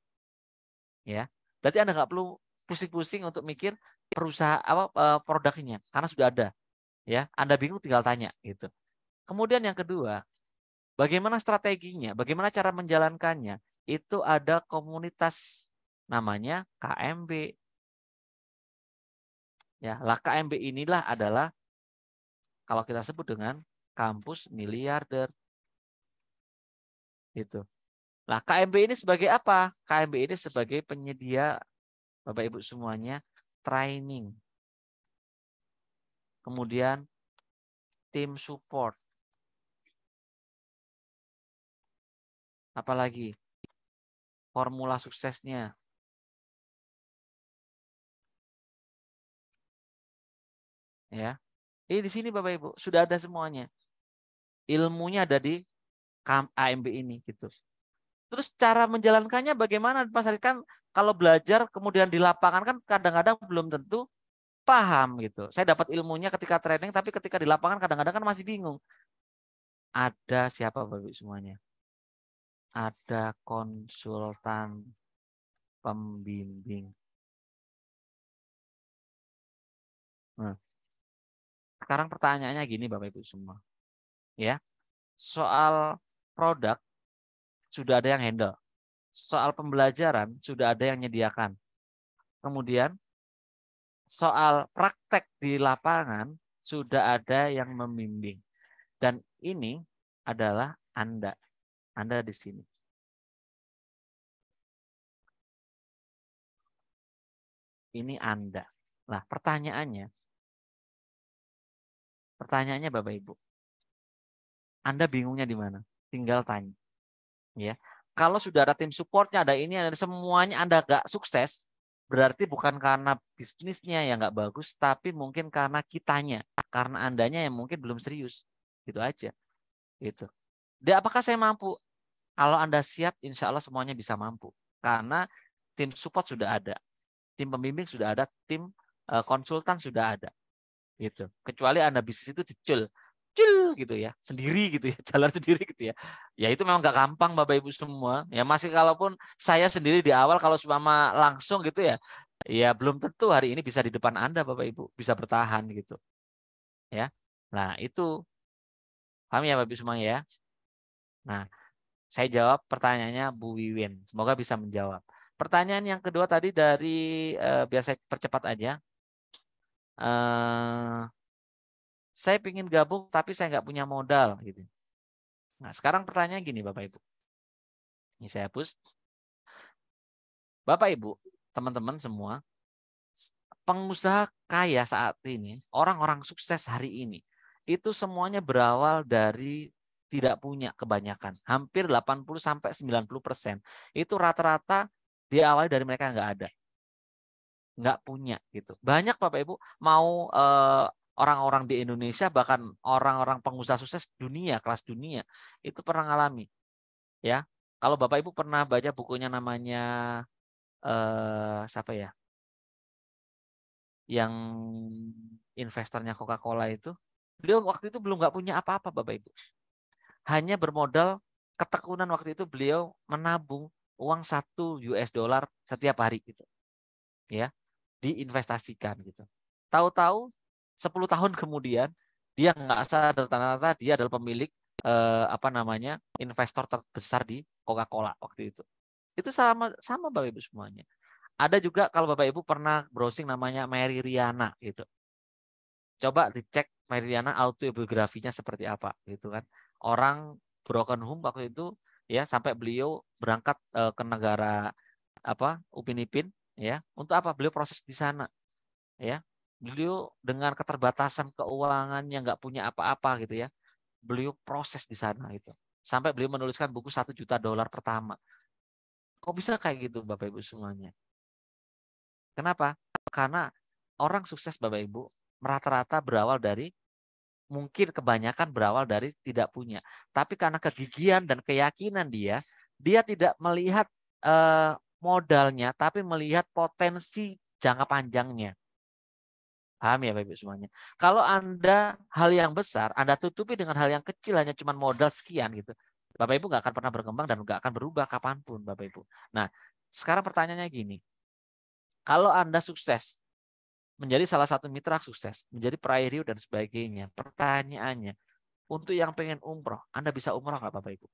ya berarti anda nggak perlu pusing-pusing untuk mikir perusahaan apa e, produknya karena sudah ada ya anda bingung tinggal tanya gitu kemudian yang kedua bagaimana strateginya bagaimana cara menjalankannya itu ada komunitas namanya KMB ya lah KMB inilah adalah kalau kita sebut dengan kampus miliarder. Itu. Nah, KMB ini sebagai apa? KMB ini sebagai penyedia Bapak Ibu semuanya training. Kemudian tim support. Apalagi formula suksesnya. Ya. Ini eh, di sini Bapak Ibu, sudah ada semuanya. Ilmunya ada di AMB ini gitu. Terus cara menjalankannya bagaimana Mas Arif kan kalau belajar kemudian di lapangan kan kadang-kadang belum tentu paham gitu. Saya dapat ilmunya ketika training tapi ketika di lapangan kadang-kadang kan masih bingung. Ada siapa Bapak Ibu semuanya? Ada konsultan pembimbing. Nah, sekarang pertanyaannya gini Bapak Ibu semua. Ya. Soal produk sudah ada yang handle. Soal pembelajaran sudah ada yang menyediakan. Kemudian soal praktek di lapangan sudah ada yang membimbing. Dan ini adalah Anda. Anda di sini. Ini Anda. Nah, pertanyaannya, Pertanyaannya Bapak Ibu. Anda bingungnya di mana? Tinggal tanya. Ya. Kalau sudah ada tim supportnya, ada ini, ada semuanya Anda gak sukses, berarti bukan karena bisnisnya yang gak bagus, tapi mungkin karena kitanya, karena andanya yang mungkin belum serius, gitu aja. Gitu. Dan apakah saya mampu? Kalau Anda siap, insya Allah semuanya bisa mampu. Karena tim support sudah ada, tim pembimbing sudah ada, tim eh, konsultan sudah ada gitu kecuali anda bisnis itu cecil, cil gitu ya sendiri gitu ya jalan sendiri gitu ya ya itu memang gak gampang bapak ibu semua ya masih kalaupun saya sendiri di awal kalau sama langsung gitu ya ya belum tentu hari ini bisa di depan anda bapak ibu bisa bertahan gitu ya nah itu paham ya bapak ibu semua ya nah saya jawab pertanyaannya Bu Wiwin semoga bisa menjawab pertanyaan yang kedua tadi dari eh, biasa percepat aja Eh, saya ingin gabung tapi saya nggak punya modal gitu. Nah sekarang pertanyaan gini Bapak Ibu, ini saya hapus. Bapak Ibu, teman-teman semua, pengusaha kaya saat ini, orang-orang sukses hari ini, itu semuanya berawal dari tidak punya kebanyakan. Hampir 80 sampai 90 persen. Itu rata-rata diawali dari mereka nggak ada nggak punya gitu. Banyak Bapak Ibu mau eh, orang-orang di Indonesia bahkan orang-orang pengusaha sukses dunia kelas dunia itu pernah ngalami. Ya. Kalau Bapak Ibu pernah baca bukunya namanya eh siapa ya? Yang investornya Coca-Cola itu, beliau waktu itu belum nggak punya apa-apa Bapak Ibu. Hanya bermodal ketekunan waktu itu beliau menabung uang satu US dollar setiap hari gitu. Ya diinvestasikan gitu. Tahu-tahu 10 tahun kemudian dia nggak sadar ternyata dia adalah pemilik eh, apa namanya investor terbesar di Coca-Cola waktu itu. Itu sama sama Bapak Ibu semuanya. Ada juga kalau Bapak Ibu pernah browsing namanya Mary Riana gitu. Coba dicek Mary Riana autobiografinya seperti apa gitu kan. Orang broken home waktu itu ya sampai beliau berangkat eh, ke negara apa Upin Ipin ya untuk apa beliau proses di sana ya beliau dengan keterbatasan keuangan yang nggak punya apa-apa gitu ya beliau proses di sana itu sampai beliau menuliskan buku satu juta dolar pertama kok bisa kayak gitu bapak ibu semuanya kenapa karena orang sukses bapak ibu rata-rata berawal dari mungkin kebanyakan berawal dari tidak punya tapi karena kegigihan dan keyakinan dia dia tidak melihat eh, modalnya, tapi melihat potensi jangka panjangnya. Paham ya Bapak Ibu semuanya? Kalau Anda hal yang besar, Anda tutupi dengan hal yang kecil hanya cuma modal sekian gitu. Bapak Ibu nggak akan pernah berkembang dan nggak akan berubah kapanpun Bapak Ibu. Nah sekarang pertanyaannya gini. Kalau Anda sukses, menjadi salah satu mitra sukses, menjadi peraih Rio dan sebagainya. Pertanyaannya, untuk yang pengen umroh, Anda bisa umroh nggak Bapak Ibu?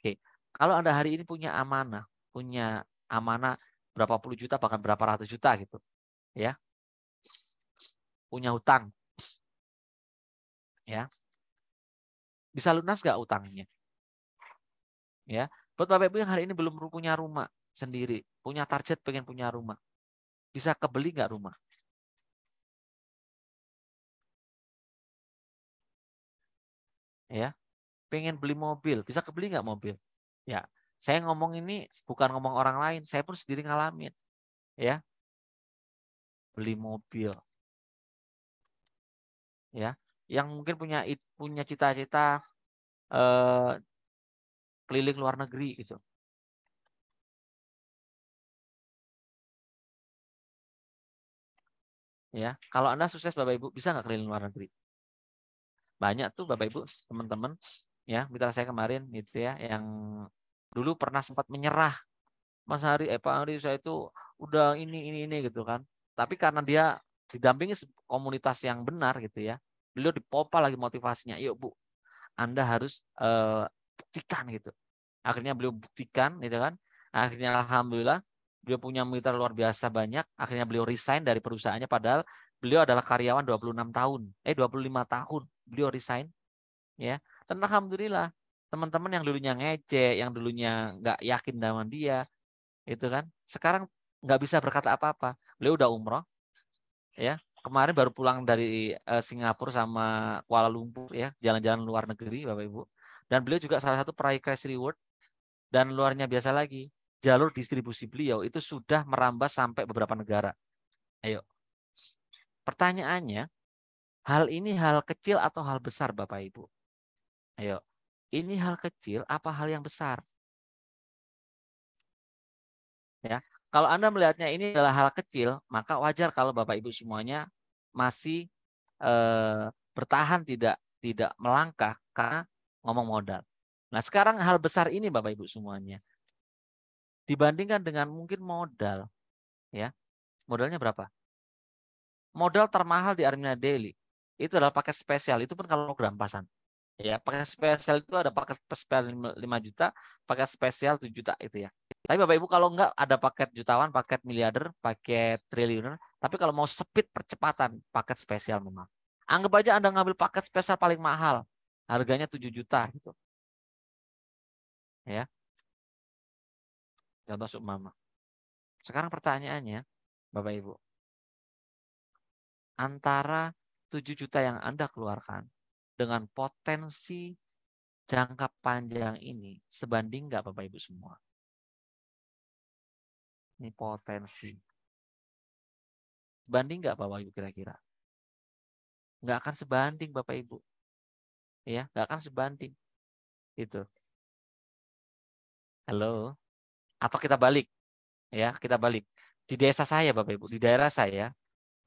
Oke, kalau Anda hari ini punya amanah, punya amanah berapa puluh juta bahkan berapa ratus juta gitu ya punya hutang ya bisa lunas gak utangnya ya buat bapak ibu yang hari ini belum punya rumah sendiri punya target pengen punya rumah bisa kebeli nggak rumah ya pengen beli mobil bisa kebeli nggak mobil ya saya ngomong ini bukan ngomong orang lain, saya pun sendiri ngalamin. Ya. Beli mobil. Ya, yang mungkin punya punya cita-cita eh, keliling luar negeri gitu. Ya, kalau Anda sukses Bapak Ibu, bisa nggak keliling luar negeri? Banyak tuh Bapak Ibu, teman-teman ya mitra saya kemarin gitu ya yang dulu pernah sempat menyerah Mas Hari eh Pak Hari saya itu udah ini ini ini gitu kan tapi karena dia didampingi komunitas yang benar gitu ya beliau dipompa lagi motivasinya yuk Bu Anda harus eh, buktikan gitu akhirnya beliau buktikan gitu kan akhirnya alhamdulillah beliau punya mitra luar biasa banyak akhirnya beliau resign dari perusahaannya padahal beliau adalah karyawan 26 tahun eh 25 tahun beliau resign ya dan alhamdulillah teman-teman yang dulunya ngece, yang dulunya nggak yakin dengan dia, itu kan, sekarang nggak bisa berkata apa-apa. Beliau udah umroh, ya. Kemarin baru pulang dari uh, Singapura sama Kuala Lumpur, ya, jalan-jalan luar negeri, Bapak Ibu. Dan beliau juga salah satu peraih cash reward dan luarnya biasa lagi jalur distribusi beliau itu sudah merambah sampai beberapa negara. Ayo. Pertanyaannya, hal ini hal kecil atau hal besar Bapak Ibu? Ayo ini hal kecil apa hal yang besar? Ya, kalau Anda melihatnya ini adalah hal kecil, maka wajar kalau Bapak Ibu semuanya masih eh, bertahan tidak tidak melangkah karena ngomong modal. Nah, sekarang hal besar ini Bapak Ibu semuanya dibandingkan dengan mungkin modal ya. Modalnya berapa? Modal termahal di Armina Daily itu adalah paket spesial, itu pun kalau program pasan ya pakai spesial itu ada paket spesial 5 juta paket spesial 7 juta itu ya tapi bapak ibu kalau nggak ada paket jutawan paket miliarder paket triliuner tapi kalau mau speed percepatan paket spesial memang anggap aja anda ngambil paket spesial paling mahal harganya 7 juta gitu ya contoh mama. sekarang pertanyaannya bapak ibu antara 7 juta yang anda keluarkan dengan potensi jangka panjang ini sebanding nggak Bapak Ibu semua? Ini potensi. banding nggak Bapak Ibu kira-kira? Nggak akan sebanding Bapak Ibu. Ya, nggak akan sebanding. Itu. Halo? Atau kita balik. Ya, kita balik. Di desa saya Bapak Ibu, di daerah saya,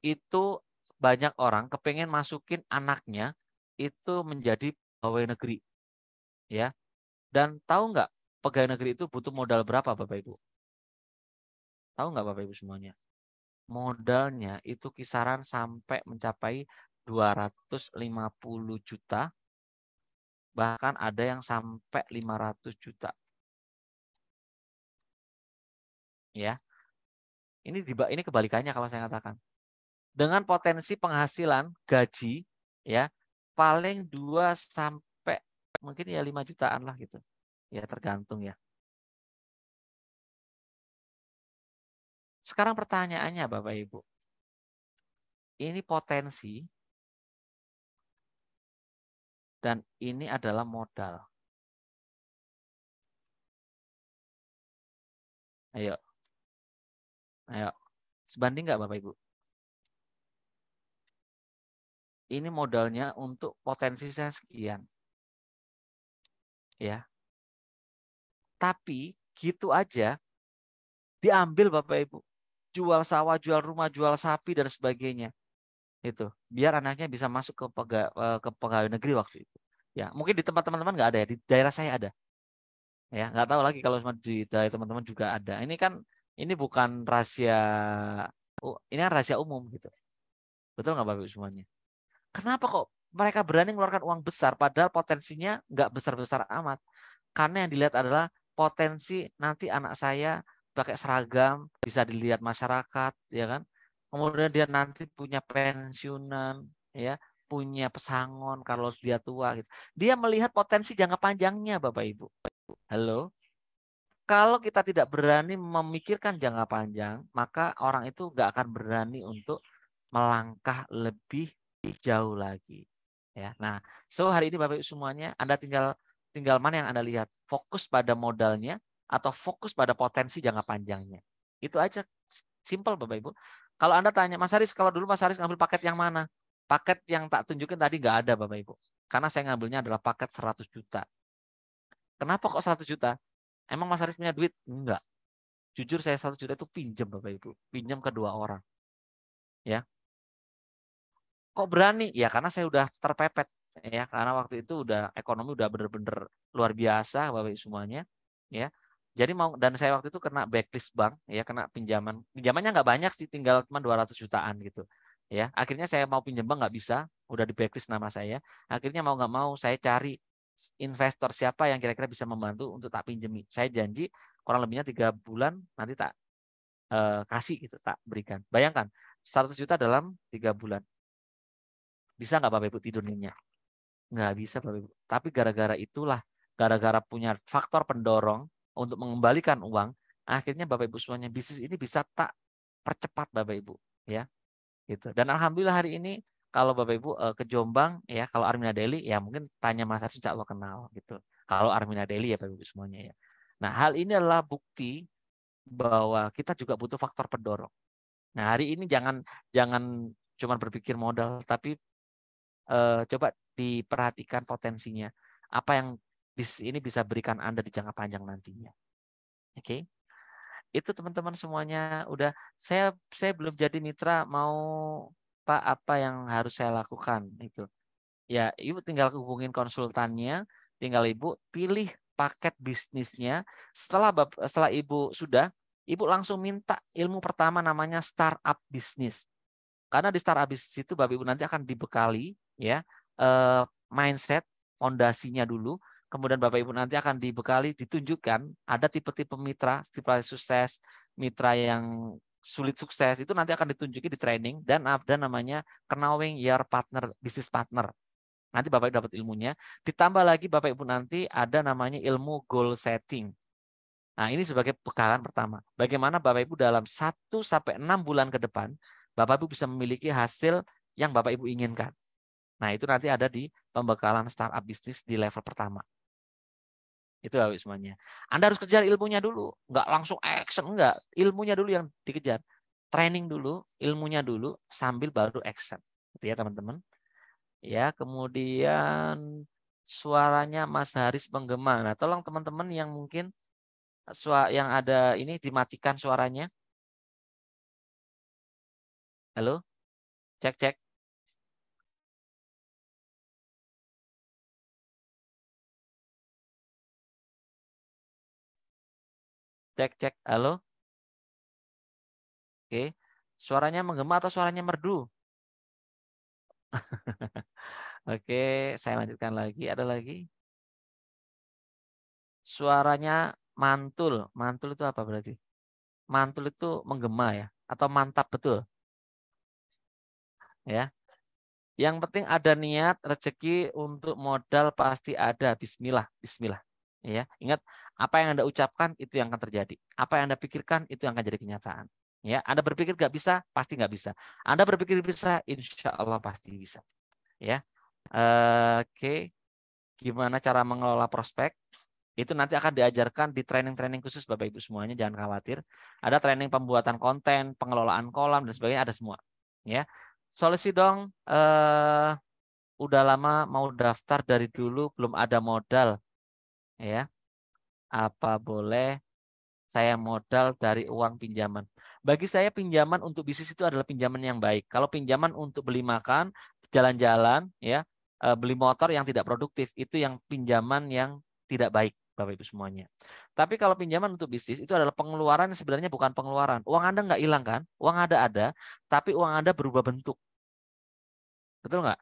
itu banyak orang kepengen masukin anaknya itu menjadi pegawai negeri. Ya. Dan tahu nggak pegawai negeri itu butuh modal berapa Bapak Ibu? Tahu nggak Bapak Ibu semuanya? Modalnya itu kisaran sampai mencapai 250 juta bahkan ada yang sampai 500 juta. Ya. Ini di, ini kebalikannya kalau saya katakan. Dengan potensi penghasilan gaji ya paling 2 sampai mungkin ya 5 jutaan lah gitu. Ya tergantung ya. Sekarang pertanyaannya Bapak Ibu. Ini potensi dan ini adalah modal. Ayo. Ayo. Sebanding nggak Bapak Ibu? ini modalnya untuk potensi saya sekian. Ya. Tapi gitu aja diambil Bapak Ibu. Jual sawah, jual rumah, jual sapi dan sebagainya. Itu, biar anaknya bisa masuk ke pega, e, ke pegawai negeri waktu itu. Ya, mungkin di tempat teman-teman nggak ada ya, di daerah saya ada. Ya, nggak tahu lagi kalau di daerah teman-teman juga ada. Ini kan ini bukan rahasia ini kan rahasia umum gitu. Betul nggak Bapak Ibu semuanya? Kenapa kok mereka berani mengeluarkan uang besar padahal potensinya nggak besar-besar amat? Karena yang dilihat adalah potensi nanti anak saya pakai seragam bisa dilihat masyarakat, ya kan? Kemudian dia nanti punya pensiunan, ya, punya pesangon kalau dia tua gitu. Dia melihat potensi jangka panjangnya, Bapak Ibu. Halo kalau kita tidak berani memikirkan jangka panjang, maka orang itu nggak akan berani untuk melangkah lebih jauh lagi. Ya. Nah, so hari ini Bapak Ibu semuanya, Anda tinggal tinggal mana yang Anda lihat, fokus pada modalnya atau fokus pada potensi jangka panjangnya. Itu aja simple Bapak Ibu. Kalau Anda tanya Mas Haris, kalau dulu Mas Haris ngambil paket yang mana? Paket yang tak tunjukin tadi nggak ada Bapak Ibu. Karena saya ngambilnya adalah paket 100 juta. Kenapa kok 100 juta? Emang Mas Haris punya duit? Enggak. Jujur saya 100 juta itu pinjam Bapak Ibu. Pinjam ke dua orang. Ya, kok berani ya karena saya udah terpepet ya karena waktu itu udah ekonomi udah bener-bener luar biasa bapak semuanya ya jadi mau dan saya waktu itu kena backlist bank ya kena pinjaman pinjamannya nggak banyak sih tinggal cuma 200 jutaan gitu ya akhirnya saya mau pinjam bank nggak bisa udah di backlist nama saya akhirnya mau nggak mau saya cari investor siapa yang kira-kira bisa membantu untuk tak pinjami saya janji kurang lebihnya tiga bulan nanti tak eh, kasih gitu tak berikan bayangkan 100 juta dalam tiga bulan bisa nggak Bapak Ibu tidur nyenyak? Nggak bisa Bapak Ibu. Tapi gara-gara itulah, gara-gara punya faktor pendorong untuk mengembalikan uang, akhirnya Bapak Ibu semuanya bisnis ini bisa tak percepat Bapak Ibu. ya gitu. Dan Alhamdulillah hari ini kalau Bapak Ibu eh, ke Jombang ya kalau Armina Deli ya mungkin tanya Mas Arsi insya Allah kenal gitu. Kalau Armina Deli ya Bapak Ibu semuanya ya. Nah, hal ini adalah bukti bahwa kita juga butuh faktor pendorong. Nah, hari ini jangan jangan cuma berpikir modal tapi uh, coba diperhatikan potensinya. Apa yang bisnis ini bisa berikan Anda di jangka panjang nantinya. Oke. Okay? Itu teman-teman semuanya udah saya saya belum jadi mitra mau Pak apa yang harus saya lakukan itu. Ya, Ibu tinggal hubungin konsultannya, tinggal Ibu pilih paket bisnisnya. Setelah setelah Ibu sudah, Ibu langsung minta ilmu pertama namanya startup bisnis. Karena di start abis itu Bapak Ibu nanti akan dibekali ya eh, mindset fondasinya dulu, kemudian Bapak Ibu nanti akan dibekali ditunjukkan ada tipe-tipe mitra, tipe sukses, mitra yang sulit sukses itu nanti akan ditunjukin di training dan ada namanya knowing your partner, business partner. Nanti Bapak Ibu dapat ilmunya. Ditambah lagi Bapak Ibu nanti ada namanya ilmu goal setting. Nah, ini sebagai pekalan pertama. Bagaimana Bapak Ibu dalam 1 sampai 6 bulan ke depan Bapak Ibu bisa memiliki hasil yang Bapak Ibu inginkan. Nah, itu nanti ada di pembekalan startup bisnis di level pertama. Itu Bapak ya, Ibu semuanya. Anda harus kejar ilmunya dulu, nggak langsung action, nggak. Ilmunya dulu yang dikejar. Training dulu, ilmunya dulu, sambil baru action. Gitu ya, teman-teman. Ya, kemudian suaranya Mas Haris menggema. Nah, tolong teman-teman yang mungkin yang ada ini dimatikan suaranya Halo? Cek, cek. Cek, cek. Halo? Oke. Suaranya menggema atau suaranya merdu? Oke, saya lanjutkan lagi. Ada lagi? Suaranya mantul. Mantul itu apa berarti? Mantul itu menggema ya? Atau mantap betul? ya. Yang penting ada niat, rezeki untuk modal pasti ada. Bismillah, bismillah. Ya, ingat apa yang Anda ucapkan itu yang akan terjadi. Apa yang Anda pikirkan itu yang akan jadi kenyataan. Ya, Anda berpikir nggak bisa, pasti nggak bisa. Anda berpikir bisa, insya Allah pasti bisa. Ya, oke. Okay. Gimana cara mengelola prospek? Itu nanti akan diajarkan di training-training khusus Bapak Ibu semuanya, jangan khawatir. Ada training pembuatan konten, pengelolaan kolam dan sebagainya ada semua. Ya, solusi dong. Eh, udah lama mau daftar dari dulu belum ada modal ya apa boleh saya modal dari uang pinjaman bagi saya pinjaman untuk bisnis itu adalah pinjaman yang baik kalau pinjaman untuk beli makan jalan-jalan ya eh, beli motor yang tidak produktif itu yang pinjaman yang tidak baik Bapak Ibu semuanya. Tapi kalau pinjaman untuk bisnis itu adalah pengeluaran sebenarnya bukan pengeluaran. Uang Anda nggak hilang kan? Uang Anda ada, tapi uang Anda berubah bentuk. Betul nggak?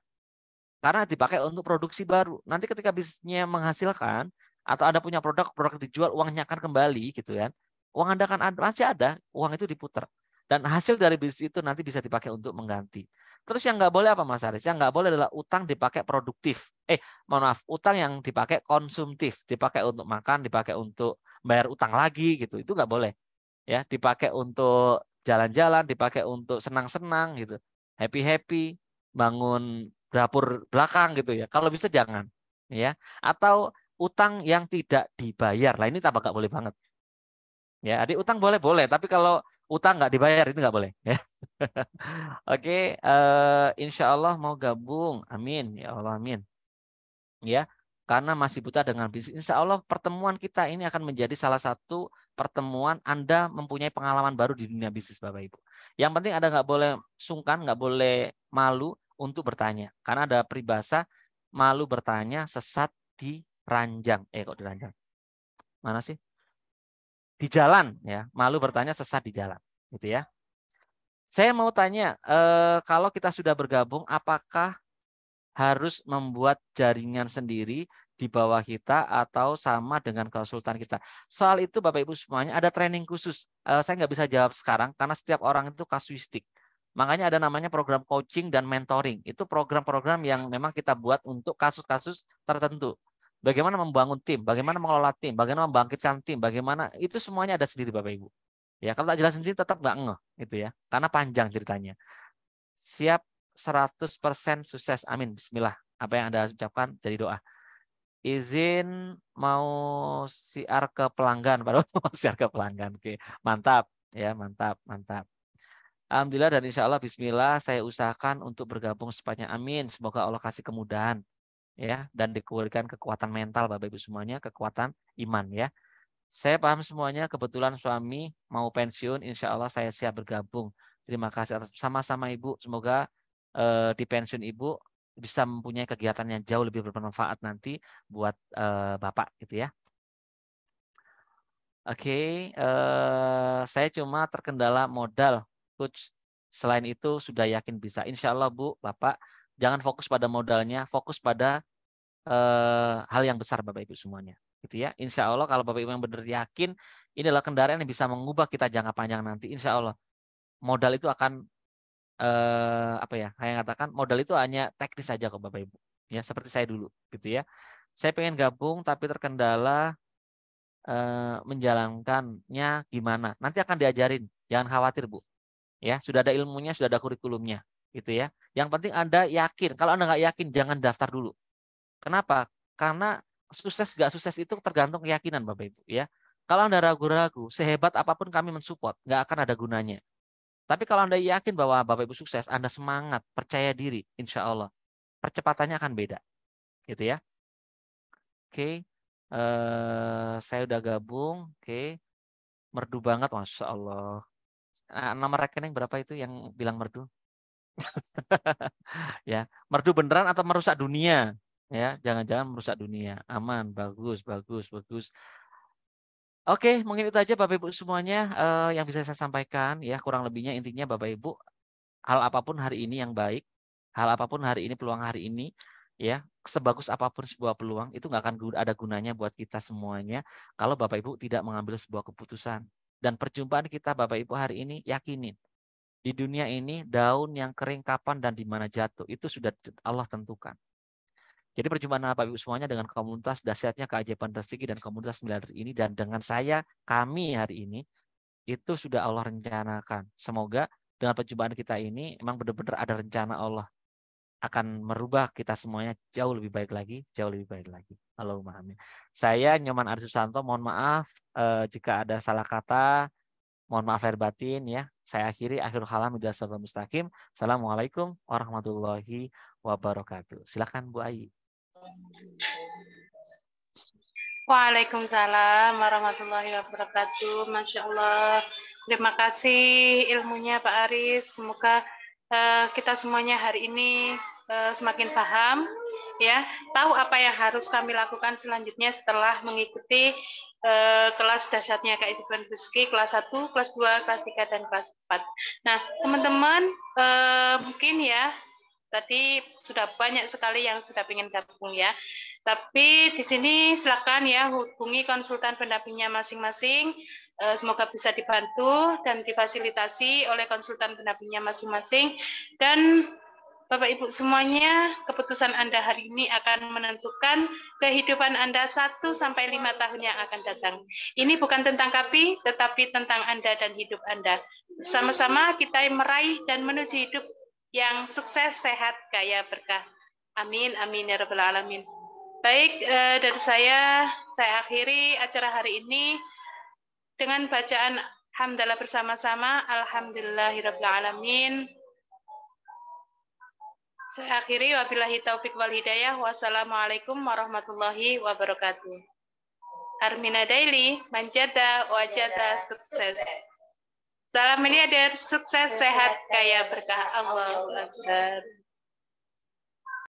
Karena dipakai untuk produksi baru. Nanti ketika bisnisnya menghasilkan, atau Anda punya produk, produk dijual, uangnya akan kembali gitu kan. Uang Anda kan masih ada, uang itu diputar. Dan hasil dari bisnis itu nanti bisa dipakai untuk mengganti. Terus yang nggak boleh apa Mas Haris? Yang nggak boleh adalah utang dipakai produktif. Eh, mohon maaf, utang yang dipakai konsumtif, dipakai untuk makan, dipakai untuk bayar utang lagi gitu. Itu nggak boleh. Ya, dipakai untuk jalan-jalan, dipakai untuk senang-senang gitu. Happy-happy, bangun dapur belakang gitu ya. Kalau bisa jangan ya. Atau utang yang tidak dibayar. Lah ini tambah nggak boleh banget. Ya, adik utang boleh boleh, tapi kalau utang nggak dibayar itu nggak boleh. Ya. Oke, okay, uh, eh, insya Allah mau gabung, amin ya Allah amin. Ya, karena masih buta dengan bisnis, insya Allah pertemuan kita ini akan menjadi salah satu pertemuan Anda mempunyai pengalaman baru di dunia bisnis Bapak Ibu. Yang penting Anda nggak boleh sungkan, nggak boleh malu untuk bertanya, karena ada peribahasa malu bertanya sesat di ranjang. Eh kok di ranjang? Mana sih? di jalan ya malu bertanya sesat di jalan gitu ya saya mau tanya eh, kalau kita sudah bergabung apakah harus membuat jaringan sendiri di bawah kita atau sama dengan konsultan kita soal itu bapak ibu semuanya ada training khusus eh, saya nggak bisa jawab sekarang karena setiap orang itu kasuistik makanya ada namanya program coaching dan mentoring itu program-program yang memang kita buat untuk kasus-kasus tertentu Bagaimana membangun tim, bagaimana mengelola tim, bagaimana membangkitkan tim, bagaimana itu semuanya ada sendiri Bapak Ibu. Ya, kalau tak jelas sendiri tetap nggak ngeh itu ya, karena panjang ceritanya. Siap 100% sukses. Amin. Bismillah. Apa yang Anda ucapkan jadi doa. Izin mau siar ke pelanggan, baru mau siar ke pelanggan. Oke, mantap ya, mantap, mantap. Alhamdulillah dan insya Allah Bismillah saya usahakan untuk bergabung sepanjang Amin. Semoga Allah kasih kemudahan ya dan dikuburkan kekuatan mental Bapak Ibu semuanya, kekuatan iman ya. Saya paham semuanya, kebetulan suami mau pensiun, insya Allah saya siap bergabung. Terima kasih atas sama-sama Ibu, semoga eh, di pensiun Ibu bisa mempunyai kegiatan yang jauh lebih bermanfaat nanti buat eh, Bapak gitu ya. Oke, okay, eh, saya cuma terkendala modal, coach. Selain itu sudah yakin bisa. Insya Allah Bu, Bapak jangan fokus pada modalnya, fokus pada eh, hal yang besar Bapak Ibu semuanya. Gitu ya. Insya Allah kalau Bapak Ibu yang benar yakin, ini adalah kendaraan yang bisa mengubah kita jangka panjang nanti. Insya Allah modal itu akan eh, apa ya? Saya katakan modal itu hanya teknis saja kok Bapak Ibu. Ya seperti saya dulu, gitu ya. Saya pengen gabung tapi terkendala eh, menjalankannya gimana. Nanti akan diajarin. Jangan khawatir Bu. Ya sudah ada ilmunya, sudah ada kurikulumnya gitu ya. Yang penting Anda yakin. Kalau Anda nggak yakin, jangan daftar dulu. Kenapa? Karena sukses nggak sukses itu tergantung keyakinan Bapak Ibu ya. Kalau Anda ragu-ragu, sehebat apapun kami mensupport, nggak akan ada gunanya. Tapi kalau Anda yakin bahwa Bapak Ibu sukses, Anda semangat, percaya diri, insya Allah, percepatannya akan beda. Gitu ya. Oke, eh, saya udah gabung. Oke, merdu banget, masya Allah. Ah, nama rekening berapa itu yang bilang merdu? ya, merdu beneran atau merusak dunia, ya. Jangan-jangan merusak dunia. Aman, bagus, bagus, bagus. Oke, mungkin itu aja Bapak Ibu semuanya eh, yang bisa saya sampaikan ya. Kurang lebihnya intinya Bapak Ibu hal apapun hari ini yang baik, hal apapun hari ini peluang hari ini ya sebagus apapun sebuah peluang itu nggak akan ada gunanya buat kita semuanya kalau Bapak Ibu tidak mengambil sebuah keputusan dan perjumpaan kita Bapak Ibu hari ini yakinin di dunia ini daun yang kering kapan dan di mana jatuh itu sudah Allah tentukan. Jadi perjumpaan apa Ibu semuanya dengan komunitas dasyatnya keajaiban rezeki dan komunitas miliarder ini dan dengan saya kami hari ini itu sudah Allah rencanakan. Semoga dengan perjumpaan kita ini memang benar-benar ada rencana Allah akan merubah kita semuanya jauh lebih baik lagi, jauh lebih baik lagi. Allahumma amin. Saya Nyoman Arsusanto, mohon maaf eh, jika ada salah kata, Mohon maaf lahir batin ya. Saya akhiri akhir kalam di mustaqim. Assalamualaikum warahmatullahi wabarakatuh. Silakan Bu Ayi. Waalaikumsalam warahmatullahi wabarakatuh. Masya Allah. Terima kasih ilmunya Pak Aris. Semoga uh, kita semuanya hari ini uh, semakin paham ya tahu apa yang harus kami lakukan selanjutnya setelah mengikuti eh, kelas dasarnya keajaiban Beski, kelas 1, kelas 2, kelas 3, dan kelas 4. Nah, teman-teman, eh, mungkin ya, tadi sudah banyak sekali yang sudah ingin gabung ya. Tapi di sini silakan ya hubungi konsultan pendampingnya masing-masing. Eh, semoga bisa dibantu dan difasilitasi oleh konsultan pendampingnya masing-masing. Dan Bapak Ibu semuanya, keputusan Anda hari ini akan menentukan kehidupan Anda satu sampai lima tahun yang akan datang. Ini bukan tentang kapi, tetapi tentang Anda dan hidup Anda. Sama-sama kita meraih dan menuju hidup yang sukses, sehat, kaya, berkah. Amin, amin ya rabbal alamin. Baik, eh, dari saya saya akhiri acara hari ini dengan bacaan hamdalah bersama-sama alhamdulillahirabbil alamin. Saya akhiri wabillahi taufik wal hidayah. Wassalamualaikum warahmatullahi wabarakatuh. Armina Daily, manjada, wajada, sukses. Salam miliarder, sukses, sehat, kaya, berkah Allah. Allah.